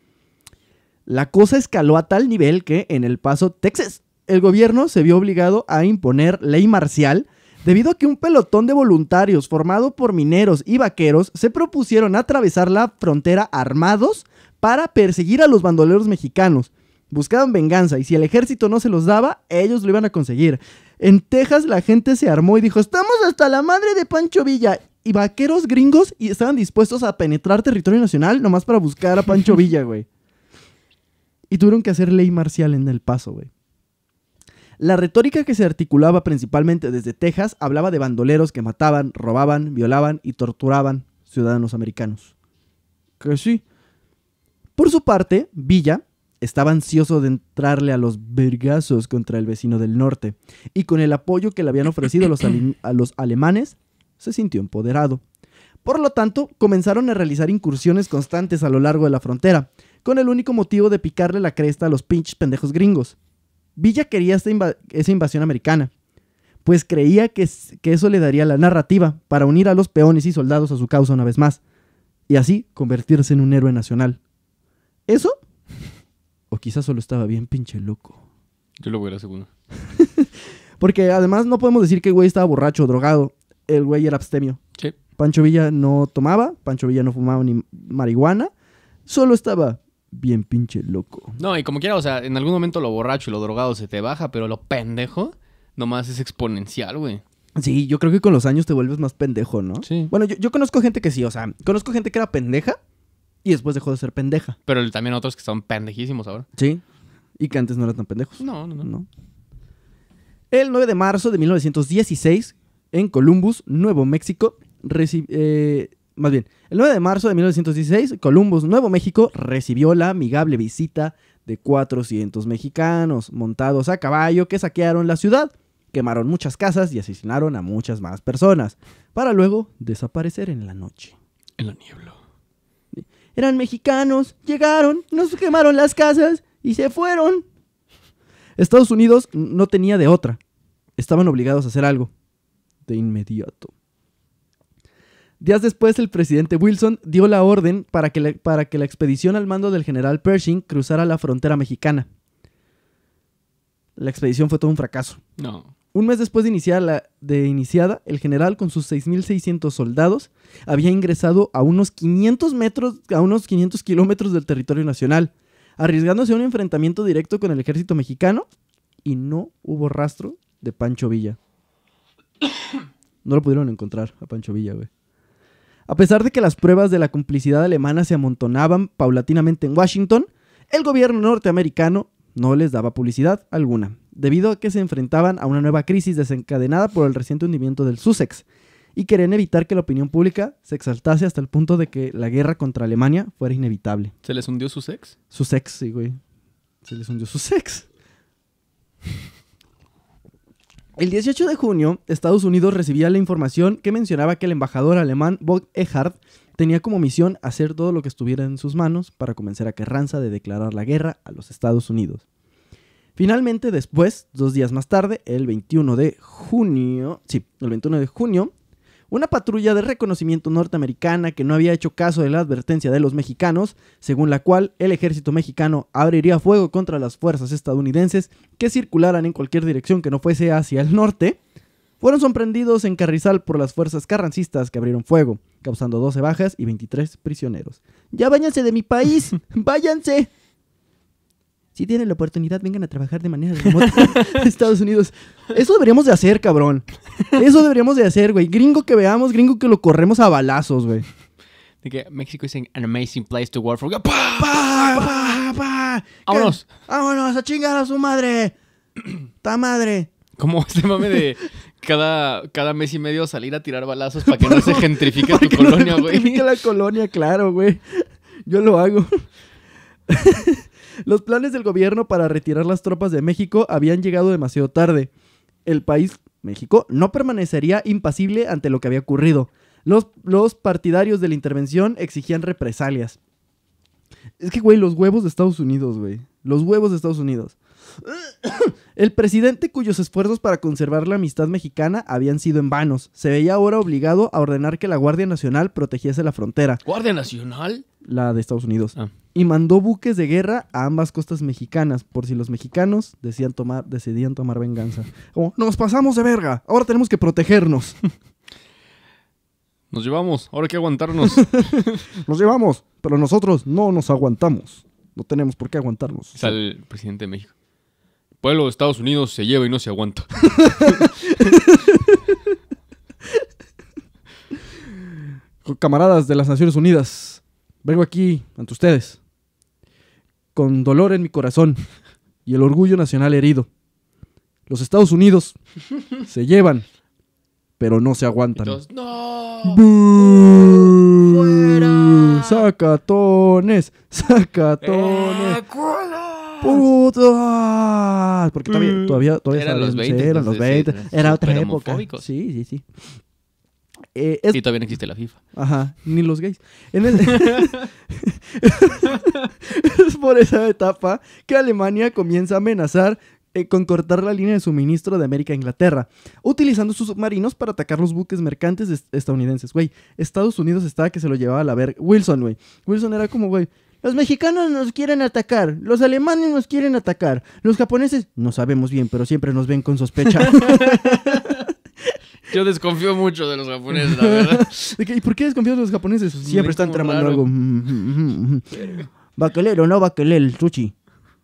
La cosa escaló a tal nivel que en El Paso, Texas, el gobierno se vio obligado a imponer ley marcial Debido a que un pelotón de voluntarios formado por mineros y vaqueros se propusieron atravesar la frontera armados para perseguir a los bandoleros mexicanos. Buscaban venganza y si el ejército no se los daba, ellos lo iban a conseguir. En Texas la gente se armó y dijo, estamos hasta la madre de Pancho Villa. Y vaqueros gringos y estaban dispuestos a penetrar territorio nacional nomás para buscar a Pancho Villa, güey. Y tuvieron que hacer ley marcial en El Paso, güey. La retórica que se articulaba principalmente desde Texas hablaba de bandoleros que mataban, robaban, violaban y torturaban ciudadanos americanos. Que sí. Por su parte, Villa estaba ansioso de entrarle a los vergazos contra el vecino del norte, y con el apoyo que le habían ofrecido los a los alemanes, se sintió empoderado. Por lo tanto, comenzaron a realizar incursiones constantes a lo largo de la frontera, con el único motivo de picarle la cresta a los pinches pendejos gringos. Villa quería esa invasión americana, pues creía que, eso le daría la narrativa para unir a los peones y soldados a su causa una vez más, y así convertirse en un héroe nacional. ¿Eso? O quizás solo estaba bien pinche loco. Yo lo voy a la segunda. Porque además no podemos decir que el güey estaba borracho o drogado. El güey era abstemio. Sí. Pancho Villa no tomaba, Pancho Villa no fumaba ni marihuana, solo estaba bien pinche loco. No, y como quiera, o sea, en algún momento lo borracho y lo drogado se te baja, pero lo pendejo nomás es exponencial, güey. Sí, yo creo que con los años te vuelves más pendejo, ¿no? Sí. Bueno, yo, conozco gente que sí, o sea, conozco gente que era pendeja y después dejó de ser pendeja. Pero también otros que son pendejísimos ahora. Sí. Y que antes no eran tan pendejos. No, no, no. ¿No? El 9 de marzo de 1916, en Columbus, Nuevo México, eh, más bien, el 9 de marzo de 1916, Columbus, Nuevo México, recibió la amigable visita de 400 mexicanos montados a caballo que saquearon la ciudad, quemaron muchas casas y asesinaron a muchas más personas, para luego desaparecer en la noche. En la niebla. Eran mexicanos, llegaron, nos quemaron las casas y se fueron. Estados Unidos no tenía de otra. Estaban obligados a hacer algo. De inmediato. Días después, el presidente Wilson dio la orden para que la, para que la expedición al mando del general Pershing cruzara la frontera mexicana. La expedición fue todo un fracaso. No. Un mes después de, de iniciada, el general con sus 6.600 soldados había ingresado a unos 500 metros, a unos 500 kilómetros del territorio nacional, arriesgándose a un enfrentamiento directo con el ejército mexicano y no hubo rastro de Pancho Villa. No lo pudieron encontrar a Pancho Villa, güey. A pesar de que las pruebas de la complicidad alemana se amontonaban paulatinamente en Washington, el gobierno norteamericano no les daba publicidad alguna, debido a que se enfrentaban a una nueva crisis desencadenada por el reciente hundimiento del Sussex, y querían evitar que la opinión pública se exaltase hasta el punto de que la guerra contra Alemania fuera inevitable. ¿Se les hundió Sussex? Sussex, sí, güey. Se les hundió Sussex. El 18 de junio, Estados Unidos recibía la información que mencionaba que el embajador alemán Bob Ehard tenía como misión hacer todo lo que estuviera en sus manos para convencer a Carranza de declarar la guerra a los Estados Unidos. Finalmente, después, dos días más tarde, el 21 de junio, sí, el 21 de junio, una patrulla de reconocimiento norteamericana que no había hecho caso de la advertencia de los mexicanos, según la cual el ejército mexicano abriría fuego contra las fuerzas estadounidenses que circularan en cualquier dirección que no fuese hacia el norte, fueron sorprendidos en Carrizal por las fuerzas carrancistas que abrieron fuego, causando 12 bajas y 23 prisioneros. Ya váyanse de mi país, váyanse si tienen la oportunidad, vengan a trabajar de manera remota a Estados Unidos. Eso deberíamos de hacer, cabrón. Eso deberíamos de hacer, güey. Gringo que veamos, gringo que lo corremos a balazos, güey. De que México es an amazing place to work ¡Pah! ¡Pah! ¡Vámonos! ¡Vámonos a chingar a su madre! ¡Ta madre! Como este mame de cada, cada mes y medio salir a tirar balazos para que no se gentrifique tu colonia, güey. No gentrifique la colonia, claro, güey. Yo lo hago. Los planes del gobierno para retirar las tropas de México habían llegado demasiado tarde. El país, México, no permanecería impasible ante lo que había ocurrido. Los, los partidarios de la intervención exigían represalias. Es que, güey, los huevos de Estados Unidos, güey. Los huevos de Estados Unidos. El presidente cuyos esfuerzos para conservar la amistad mexicana habían sido en vanos, se veía ahora obligado a ordenar que la Guardia Nacional protegiese la frontera. ¿Guardia Nacional? La de Estados Unidos. Ah y mandó buques de guerra a ambas costas mexicanas por si los mexicanos decían tomar, decidían tomar venganza. Como, nos pasamos de verga, ahora tenemos que protegernos. Nos llevamos, ahora hay que aguantarnos. nos llevamos, pero nosotros no nos aguantamos. No tenemos por qué aguantarnos. Sale el presidente de México. pueblo de Estados Unidos se lleva y no se aguanta. Camaradas de las Naciones Unidas, vengo aquí ante ustedes con dolor en mi corazón y el orgullo nacional herido. Los Estados Unidos se llevan, pero no se aguantan. ¡No! ¡Fuera! ¡Sacatones! ¡Sacatones! Eh, ¡Puta! Ah, porque todavía, todavía, todavía eran, los 20, eran los 20. era otra época. Sí, sí, sí. Eh, Y todavía existe la FIFA. Ajá, ni los gays. es por esa etapa que Alemania comienza a amenazar eh, con cortar la línea de suministro de América a Inglaterra, utilizando sus submarinos para atacar los buques mercantes estadounidenses. Güey, Estados Unidos estaba que se lo llevaba a la verga. Wilson, güey. Wilson era como, güey, los mexicanos nos quieren atacar, los alemanes nos quieren atacar, los japoneses no sabemos bien, pero siempre nos ven con sospecha. Yo desconfío mucho de los japoneses, la verdad. ¿Y por qué desconfías de los japoneses? Siempre están tramando algo. Mm, mm, mm, Bacalero, no bakelel, sushi.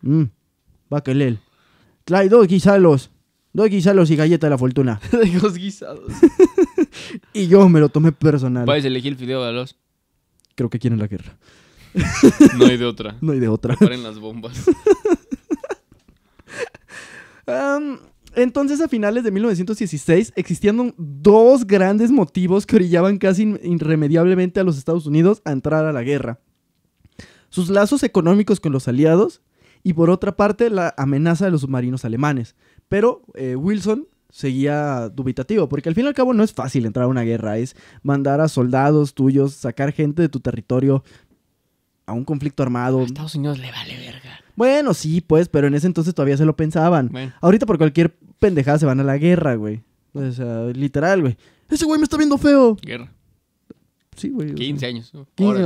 Mm. Bakelel. Trae dos guisalos. Dos guisalos y galleta de la fortuna. dos guisados. y yo me lo tomé personal. Vais a elegir el fideo de los. Creo que quieren la guerra. no hay de otra. No hay de otra. Paren las bombas. um, entonces, a finales de 1916, existían dos grandes motivos que orillaban casi irremediablemente a los Estados Unidos a entrar a la guerra. Sus lazos económicos con los aliados y por otra parte la amenaza de los submarinos alemanes. Pero eh, Wilson seguía dubitativo, porque al fin y al cabo no es fácil entrar a una guerra, es mandar a soldados tuyos, sacar gente de tu territorio a un conflicto armado. Estados Unidos le vale bueno, sí, pues, pero en ese entonces todavía se lo pensaban. Ahorita por cualquier pendejada se van a la guerra, güey. O sea, literal, güey. Ese güey me está viendo feo. Guerra. Sí, güey. 15 años.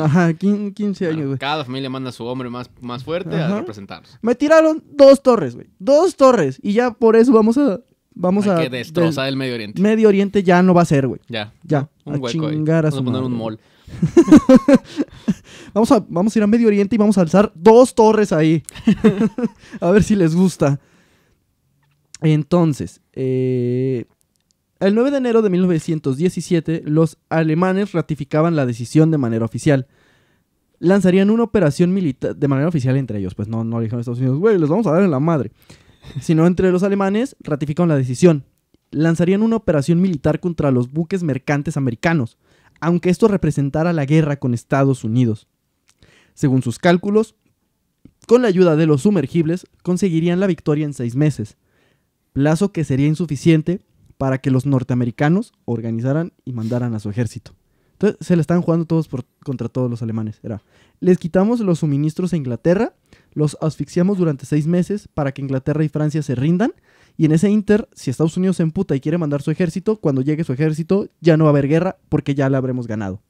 ajá, 15, años, güey. Cada familia manda a su hombre más, más fuerte a representarse Me tiraron dos torres, güey. Dos torres. Y ya por eso vamos a. Vamos a. Que destrozar el Medio Oriente. Medio Oriente ya no va a ser, güey. Ya. Ya. Un a su Vamos a poner un mall. vamos, a, vamos a ir a Medio Oriente y vamos a alzar dos torres ahí. a ver si les gusta. Entonces, eh, el 9 de enero de 1917, los alemanes ratificaban la decisión de manera oficial. Lanzarían una operación militar de manera oficial entre ellos. Pues no, no dijeron a Estados Unidos, güey, les vamos a dar en la madre. Sino entre los alemanes ratificaron la decisión. Lanzarían una operación militar contra los buques mercantes americanos aunque esto representara la guerra con Estados Unidos. Según sus cálculos, con la ayuda de los sumergibles conseguirían la victoria en seis meses, plazo que sería insuficiente para que los norteamericanos organizaran y mandaran a su ejército. Entonces se le están jugando todos por, contra todos los alemanes. Era, les quitamos los suministros a Inglaterra, los asfixiamos durante seis meses para que Inglaterra y Francia se rindan y en ese inter, si Estados Unidos se emputa y quiere mandar su ejército, cuando llegue su ejército ya no va a haber guerra porque ya la habremos ganado.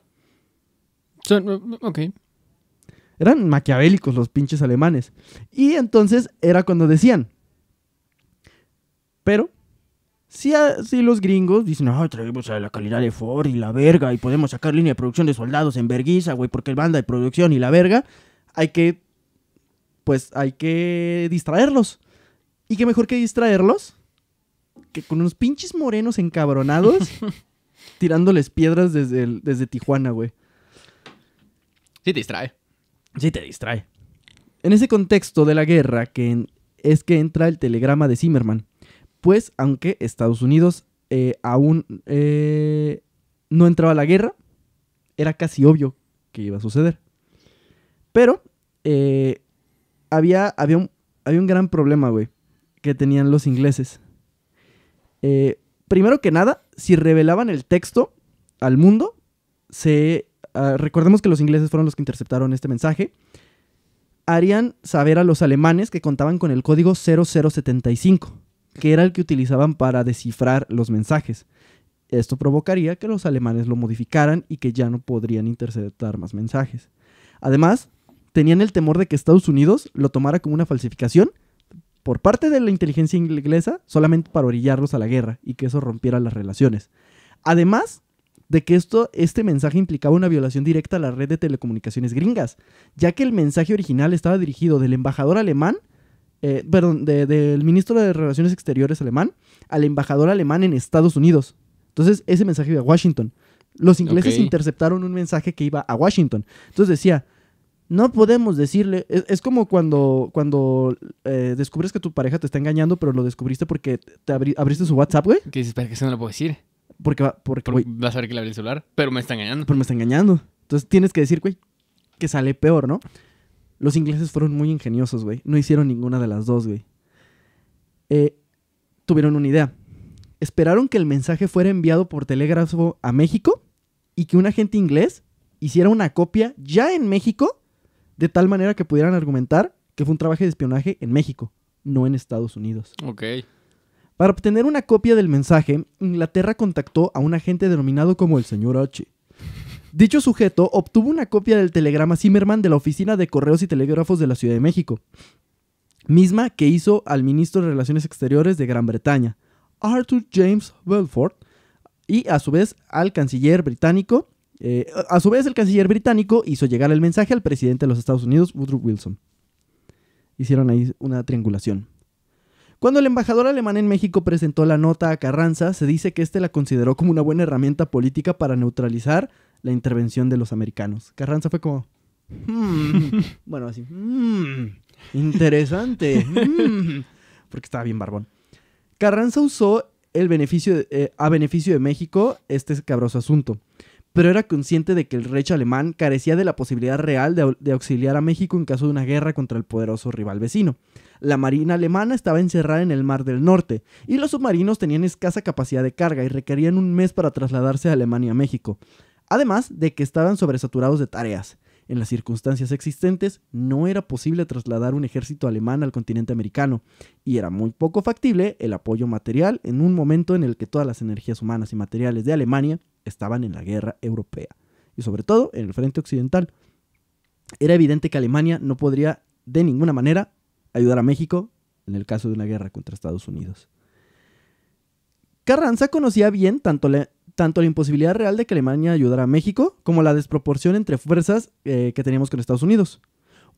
ok. Eran maquiavélicos los pinches alemanes. Y entonces era cuando decían. Pero, si, los gringos dicen, ah, traemos a la calidad de Ford y la verga, y podemos sacar línea de producción de soldados en Berguisa, güey, porque el banda de producción y la verga, hay que, pues, hay que distraerlos y qué mejor que distraerlos que con unos pinches morenos encabronados tirándoles piedras desde, desde Tijuana, güey. Sí te distrae. Sí te distrae. En ese contexto de la guerra que es que entra el telegrama de Zimmerman. Pues aunque Estados Unidos eh, aún eh, no entraba a la guerra, era casi obvio que iba a suceder. Pero eh, había, había, un, había un gran problema, güey que tenían los ingleses. Eh, primero que nada, si revelaban el texto al mundo, se, ah, recordemos que los ingleses fueron los que interceptaron este mensaje, harían saber a los alemanes que contaban con el código 0075, que era el que utilizaban para descifrar los mensajes. Esto provocaría que los alemanes lo modificaran y que ya no podrían interceptar más mensajes. Además, tenían el temor de que Estados Unidos lo tomara como una falsificación por parte de la inteligencia inglesa solamente para orillarlos a la guerra y que eso rompiera las relaciones. Además de que esto, este mensaje implicaba una violación directa a la red de telecomunicaciones gringas, ya que el mensaje original estaba dirigido del embajador alemán, eh, perdón, del ministro de Relaciones Exteriores alemán, al embajador alemán en Estados Unidos. Entonces, ese mensaje iba a Washington. Los ingleses interceptaron un mensaje que iba a Washington. Entonces decía, no podemos decirle, es, como cuando, cuando eh, descubres que tu pareja te está engañando, pero lo descubriste porque te abriste su WhatsApp, güey. Que dices, ¿para qué se no lo puedo decir? Porque, va, porque, vas a ver que le abrí el celular, pero me está engañando. Pero me está engañando. Entonces tienes que decir, güey, que sale peor, ¿no? Los ingleses fueron muy ingeniosos, güey. No hicieron ninguna de las dos, güey. Eh, tuvieron una idea. Esperaron que el mensaje fuera enviado por telégrafo a México y que un agente inglés hiciera una copia ya en México de tal manera que pudieran argumentar que fue un trabajo de espionaje en México, no en Estados Unidos. Ok. Para obtener una copia del mensaje, Inglaterra contactó a un agente denominado como el señor H. Dicho sujeto obtuvo una copia del telegrama Zimmerman de la Oficina de Correos y Telégrafos de la Ciudad de México, misma que hizo al ministro de Relaciones Exteriores de Gran Bretaña, Arthur James Welford, y a su vez al canciller británico eh, a su vez, el canciller británico hizo llegar el mensaje al presidente de los Estados Unidos, Woodrow Wilson. Hicieron ahí una triangulación. Cuando el embajador alemán en México presentó la nota a Carranza, se dice que este la consideró como una buena herramienta política para neutralizar la intervención de los americanos. Carranza fue como... Hmm". bueno, así... Hmm". interesante. Hmm". porque estaba bien barbón. Carranza usó el beneficio eh, a beneficio de México este cabroso asunto pero era consciente de que el Reich alemán carecía de la posibilidad real de, auxiliar a México en caso de una guerra contra el poderoso rival vecino. La marina alemana estaba encerrada en el Mar del Norte, y los submarinos tenían escasa capacidad de carga y requerían un mes para trasladarse a Alemania a México, además de que estaban sobresaturados de tareas. En las circunstancias existentes, no era posible trasladar un ejército alemán al continente americano, y era muy poco factible el apoyo material en un momento en el que todas las energías humanas y materiales de Alemania estaban en la guerra europea, y sobre todo en el frente occidental. Era evidente que Alemania no podría de ninguna manera ayudar a México en el caso de una guerra contra Estados Unidos. Carranza conocía bien tanto la, tanto la imposibilidad real de que Alemania ayudara a México como la desproporción entre fuerzas eh, que teníamos con Estados Unidos.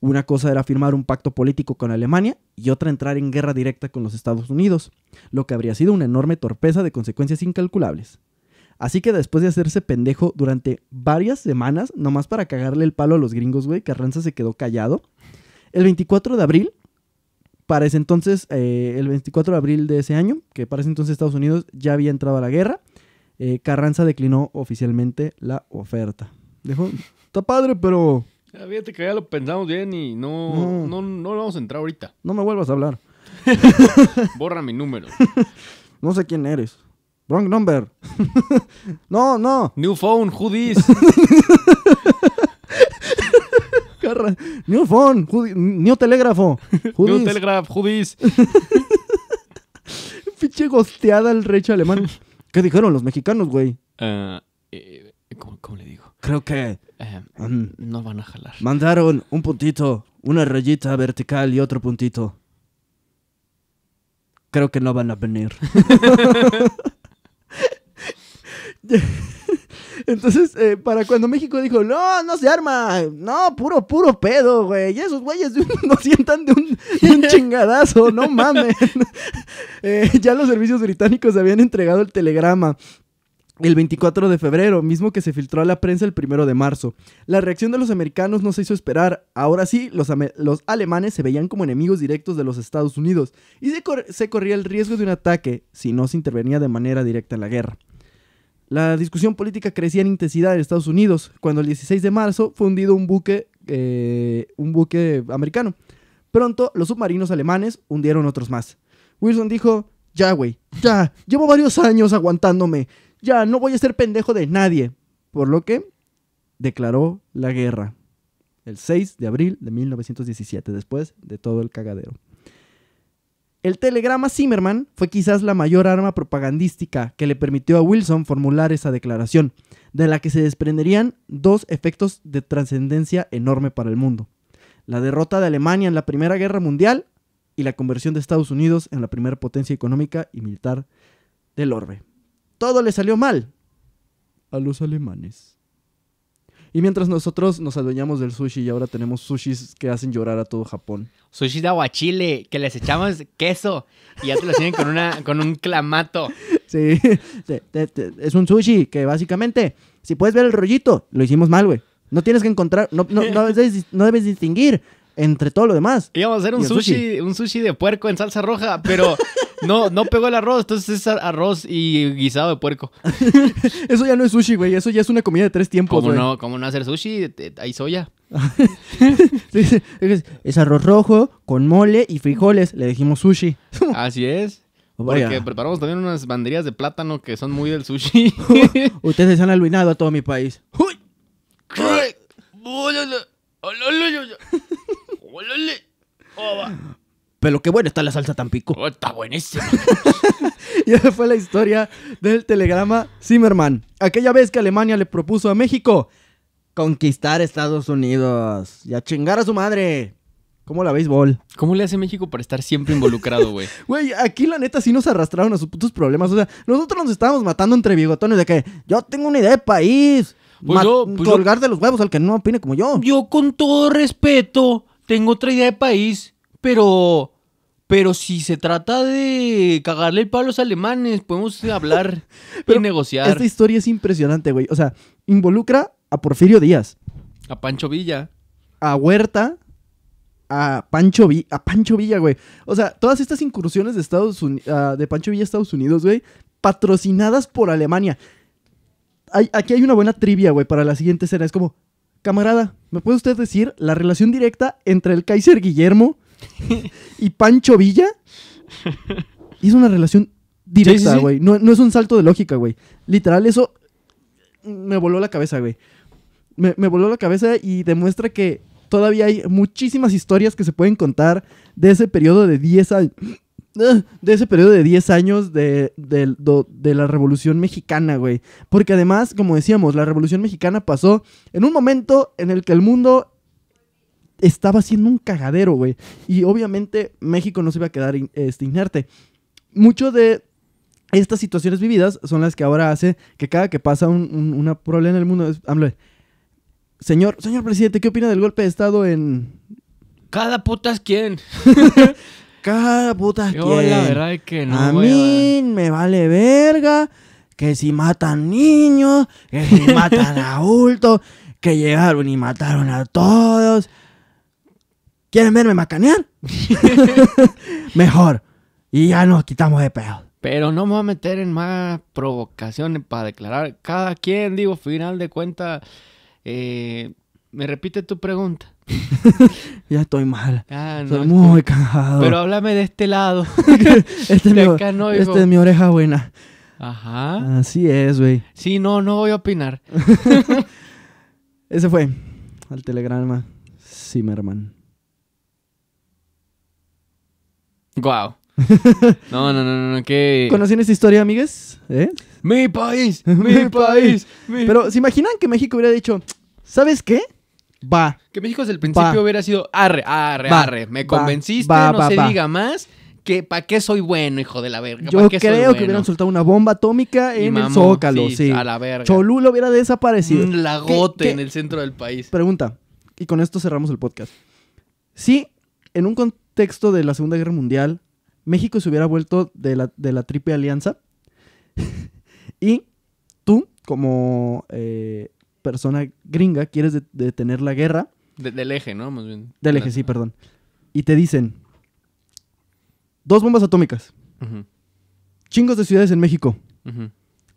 Una cosa era firmar un pacto político con Alemania y otra entrar en guerra directa con los Estados Unidos, lo que habría sido una enorme torpeza de consecuencias incalculables. Así que después de hacerse pendejo durante varias semanas, nomás para cagarle el palo a los gringos, güey, Carranza se quedó callado. El 24 de abril, para ese entonces, eh, el 24 de abril de ese año, que para ese entonces Estados Unidos ya había entrado a la guerra, Carranza eh, declinó oficialmente la oferta. Dejó, está padre, pero... Ya, fíjate que ya lo pensamos bien y no, no, no, vamos a entrar ahorita. No me vuelvas a hablar. Borra mi número. no sé quién eres. Wrong number. no, no. New phone, who this? new phone, new telégrafo. new telegraph, who Pinche gosteada el recho alemán. ¿Qué dijeron los mexicanos, güey? Eh, eh, ¿cómo, le digo? Creo que em, um, no van a jalar. Mandaron un puntito, una rayita vertical y otro puntito. Creo que no van a venir. Entonces, eh, para cuando México dijo, no, no se arma, no, puro, puro pedo, güey. Y esos güeyes no sientan de un, chingadazo, no mamen. Eh, ya los servicios británicos habían entregado el telegrama el 24 de febrero, mismo que se filtró a la prensa el 1 de marzo. La reacción de los americanos no se hizo esperar. Ahora sí, los, alemanes se veían como enemigos directos de los Estados Unidos y se, corría el riesgo de un ataque si no se intervenía de manera directa en la guerra. La discusión política crecía en intensidad en Estados Unidos, cuando el 16 de marzo fue hundido un buque, eh, un buque americano. Pronto, los submarinos alemanes hundieron otros más. Wilson dijo, ya, güey, ya, llevo varios años aguantándome ya no voy a ser pendejo de nadie. Por lo que declaró la guerra el 6 de abril de 1917, después de todo el cagadero. El telegrama Zimmerman fue quizás la mayor arma propagandística que le permitió a Wilson formular esa declaración, de la que se desprenderían dos efectos de trascendencia enorme para el mundo. La derrota de Alemania en la Primera Guerra Mundial y la conversión de Estados Unidos en la primera potencia económica y militar del orbe todo le salió mal a los alemanes. Y mientras nosotros nos adueñamos del sushi y ahora tenemos sushis que hacen llorar a todo Japón. Sushis de aguachile, que les echamos queso y ya te lo tienen con, una, con un clamato. Sí, es un sushi que básicamente, si puedes ver el rollito, lo hicimos mal, güey. No tienes que encontrar, no, no, no, no debes distinguir entre todo lo demás. Íbamos a hacer un sushi, un sushi de puerco en salsa roja, pero no, no pegó el arroz, entonces es arroz y guisado de puerco. eso ya no es sushi, güey, eso ya es una comida de tres tiempos, ¿Cómo no, ¿Cómo no hacer sushi? Hay soya. es, arroz rojo con mole y frijoles, le dijimos sushi. Así es. Oh, Porque preparamos también unas banderías de plátano que son muy del sushi. Ustedes se han aluinado a todo mi país. Oh, Pero qué bueno está la salsa Tampico. Oh, está buenísima. y esa fue la historia del telegrama Zimmerman. Aquella vez que Alemania le propuso a México conquistar Estados Unidos y a chingar a su madre. ¿Cómo la béisbol? ¿Cómo le hace México para estar siempre involucrado, güey? Güey, aquí la neta sí nos arrastraron a sus putos problemas. O sea, nosotros nos estábamos matando entre bigotones de que yo tengo una idea de país. Pues, pues yo, colgar de los huevos al que no opine como yo. Yo, con todo respeto, tengo otra idea de país, pero... Pero si se trata de cagarle el palo a los alemanes, podemos hablar y negociar. Esta historia es impresionante, güey. O sea, involucra a Porfirio Díaz. A Pancho Villa. A Huerta. A Pancho, Villa, a Pancho Villa, güey. O sea, todas estas incursiones de, Estados ah, de Pancho Villa a Estados Unidos, güey, patrocinadas por Alemania. aquí hay una buena trivia, güey, para la siguiente escena. Es como, Camarada, ¿me puede usted decir la relación directa entre el Kaiser Guillermo y Pancho Villa? es una relación directa, güey. no, es un salto de lógica, güey. Literal, eso me voló la cabeza, güey. Me, me voló la cabeza y demuestra que todavía hay muchísimas historias que se pueden contar de ese periodo de 10 años. de ese periodo de 10 años de, la Revolución Mexicana, güey. Porque además, como decíamos, la Revolución Mexicana pasó en un momento en el que el mundo estaba siendo un cagadero, güey. Y obviamente México no se iba a quedar este, inerte. Mucho de estas situaciones vividas son las que ahora hace que cada que pasa un, una problema en el mundo señor, señor presidente, ¿qué opina del golpe de Estado en... Cada putas quién. putas Yo la verdad es que no. A mí me vale verga que si matan niños, que si matan adultos, que llegaron y mataron a todos. ¿Quieren verme macanear? Mejor. Y ya nos quitamos de pedo. Pero no me voy a meter en más provocaciones para declarar. Cada quien, digo, final de cuentas, eh, me repite tu pregunta. ya estoy mal. Ah, estoy Soy muy Pero háblame de este lado. Este, este, es mi, oreja buena. Ajá. Así es, güey. Sí, no, no voy a opinar. Ese fue al telegrama Zimmerman. Wow. No, no, no, no, qué. ¿Conocen esta historia, amigues? ¿Eh? ¡Mi país! ¡Mi país! Pero, ¿se imaginan que México hubiera dicho, ¿sabes qué? va. Que México desde el principio hubiera sido arre, arre, arre. Me convenciste, no se diga más. Que, ¿Para qué soy bueno, hijo de la verga? Yo creo que hubieran soltado una bomba atómica en el Zócalo, sí, Cholula hubiera desaparecido. Un lagote en el centro del país. Pregunta, y con esto cerramos el podcast. Si en un contexto de la Segunda Guerra Mundial, México se hubiera vuelto de la, de la Triple Alianza. y tú, como eh, persona gringa, quieres detener la guerra. del eje, ¿no? Más bien. Del eje, sí, perdón. Y te dicen, dos bombas atómicas, chingos de ciudades en México.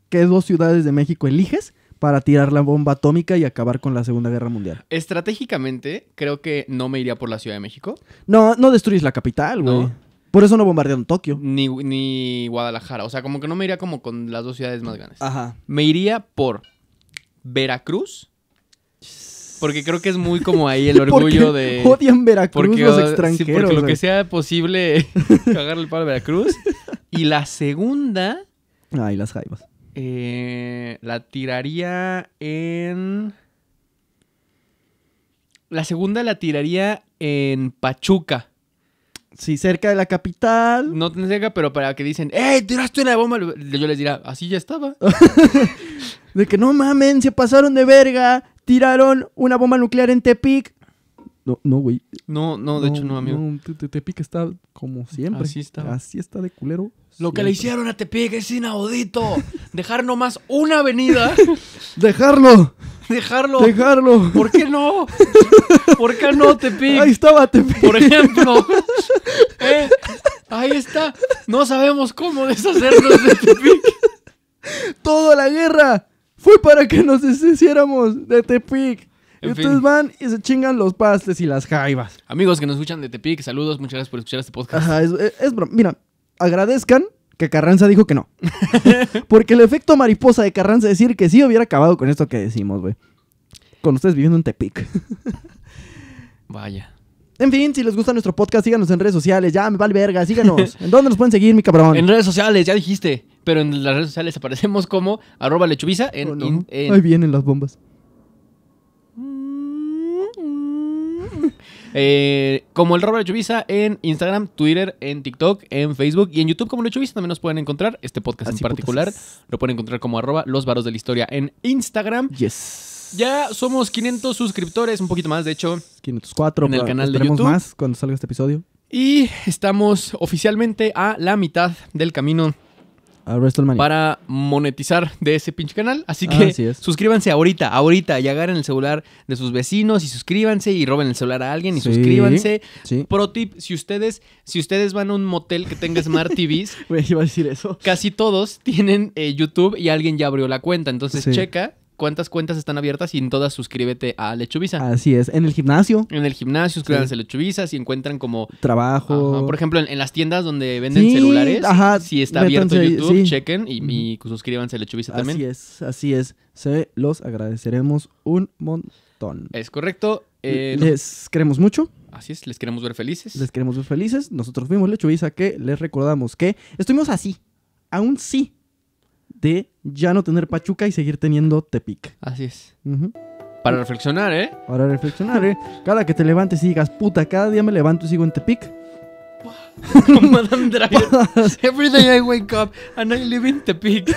¿Qué dos ciudades de México eliges para tirar la bomba atómica y acabar con la Segunda Guerra Mundial. Estratégicamente, creo que no me iría por la Ciudad de México. No, no destruyes la capital, güey. Por eso no bombardearon Tokio. Ni, ni Guadalajara. O sea, como que no me iría como con las dos ciudades más grandes. Ajá. Me iría por Veracruz. Porque creo que es muy como ahí el orgullo de. Odian Veracruz los extranjeros. porque lo que sea posible cagarle el palo Veracruz. Y la segunda. Ay, las jaivas. Eh, la tiraría en. La segunda la tiraría en Pachuca. Sí, cerca de la capital. No tan cerca, pero para que dicen, ¡eh, tiraste una bomba! Yo les dirá, así ya estaba. de que no mamen, se pasaron de verga, tiraron una bomba nuclear en Tepic. No, no, güey. No, no, de hecho no, amigo. Tepic está como siempre. Así está. Así está de culero. Lo que le hicieron a Tepic es inaudito. Dejar nomás una avenida. Dejarlo. Dejarlo. Dejarlo. ¿Por qué no? ¿Por qué no, Tepic? Ahí estaba Tepic. Por ejemplo. Eh, ahí está. No sabemos cómo deshacernos de Tepic. Toda la guerra fue para que nos deshiciéramos de Tepic. Ustedes van y se chingan los pastes y las jaivas. Amigos que nos escuchan de Tepic, saludos, muchas gracias por escuchar este podcast. Ajá, es, es, es Mira, agradezcan que Carranza dijo que no. Porque el efecto mariposa de Carranza decir que sí hubiera acabado con esto que decimos, güey. Con ustedes viviendo en Tepic. Vaya. En fin, si les gusta nuestro podcast, síganos en redes sociales. Ya, me vale verga, síganos. ¿En dónde nos pueden seguir, mi cabrón? En redes sociales, ya dijiste. Pero en las redes sociales aparecemos como arroba lechubiza. En, oh, en... Ahí vienen las bombas. Eh, como el Robert Chuvisa en Instagram, Twitter, en TikTok, en Facebook y en YouTube como lo Chuvisa también nos pueden encontrar. Este podcast ah, en particular lo pueden encontrar como arroba los varos de la historia en Instagram. Yes. Ya somos 500 suscriptores, un poquito más de hecho. 504 en el canal de YouTube. más cuando salga este episodio. Y estamos oficialmente a la mitad del camino para monetizar de ese pinche canal. Así que suscríbanse ahorita, ahorita. Y agarren el celular de sus vecinos y suscríbanse y roben el celular a alguien y suscríbanse. Pro tip, si ustedes, si ustedes van a un motel que tenga Smart TVs. Casi todos tienen eh, YouTube y alguien ya abrió la cuenta. Entonces checa cuántas cuentas están abiertas y en todas suscríbete a Lechuvisa. Así es, en el gimnasio. En el gimnasio, suscríbanse a Lechuvisa. si encuentran como... Trabajo. por ejemplo, en, las tiendas donde venden sí, celulares, ajá, si está abierto YouTube, chequen y, suscríbanse a Lechuvisa también. Así es, así es. Se los agradeceremos un montón. Es correcto. Eh, les queremos mucho. Así es, les queremos ver felices. Les queremos ver felices. Nosotros fuimos Lechubiza que les recordamos que estuvimos así, aún sí de ya no tener Pachuca y seguir teniendo Tepic. Así es. Para reflexionar, ¿eh? Para reflexionar, ¿eh? Cada que te levantes y digas, puta, cada día me levanto y sigo en Tepic. Every day I wake up and I live in Tepic.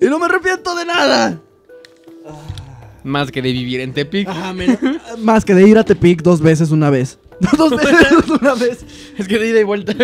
y no me arrepiento de nada. Más que de vivir en Tepic. Ah, Más que de ir a Tepic dos veces una vez. dos veces una vez. Es que de ida y vuelta.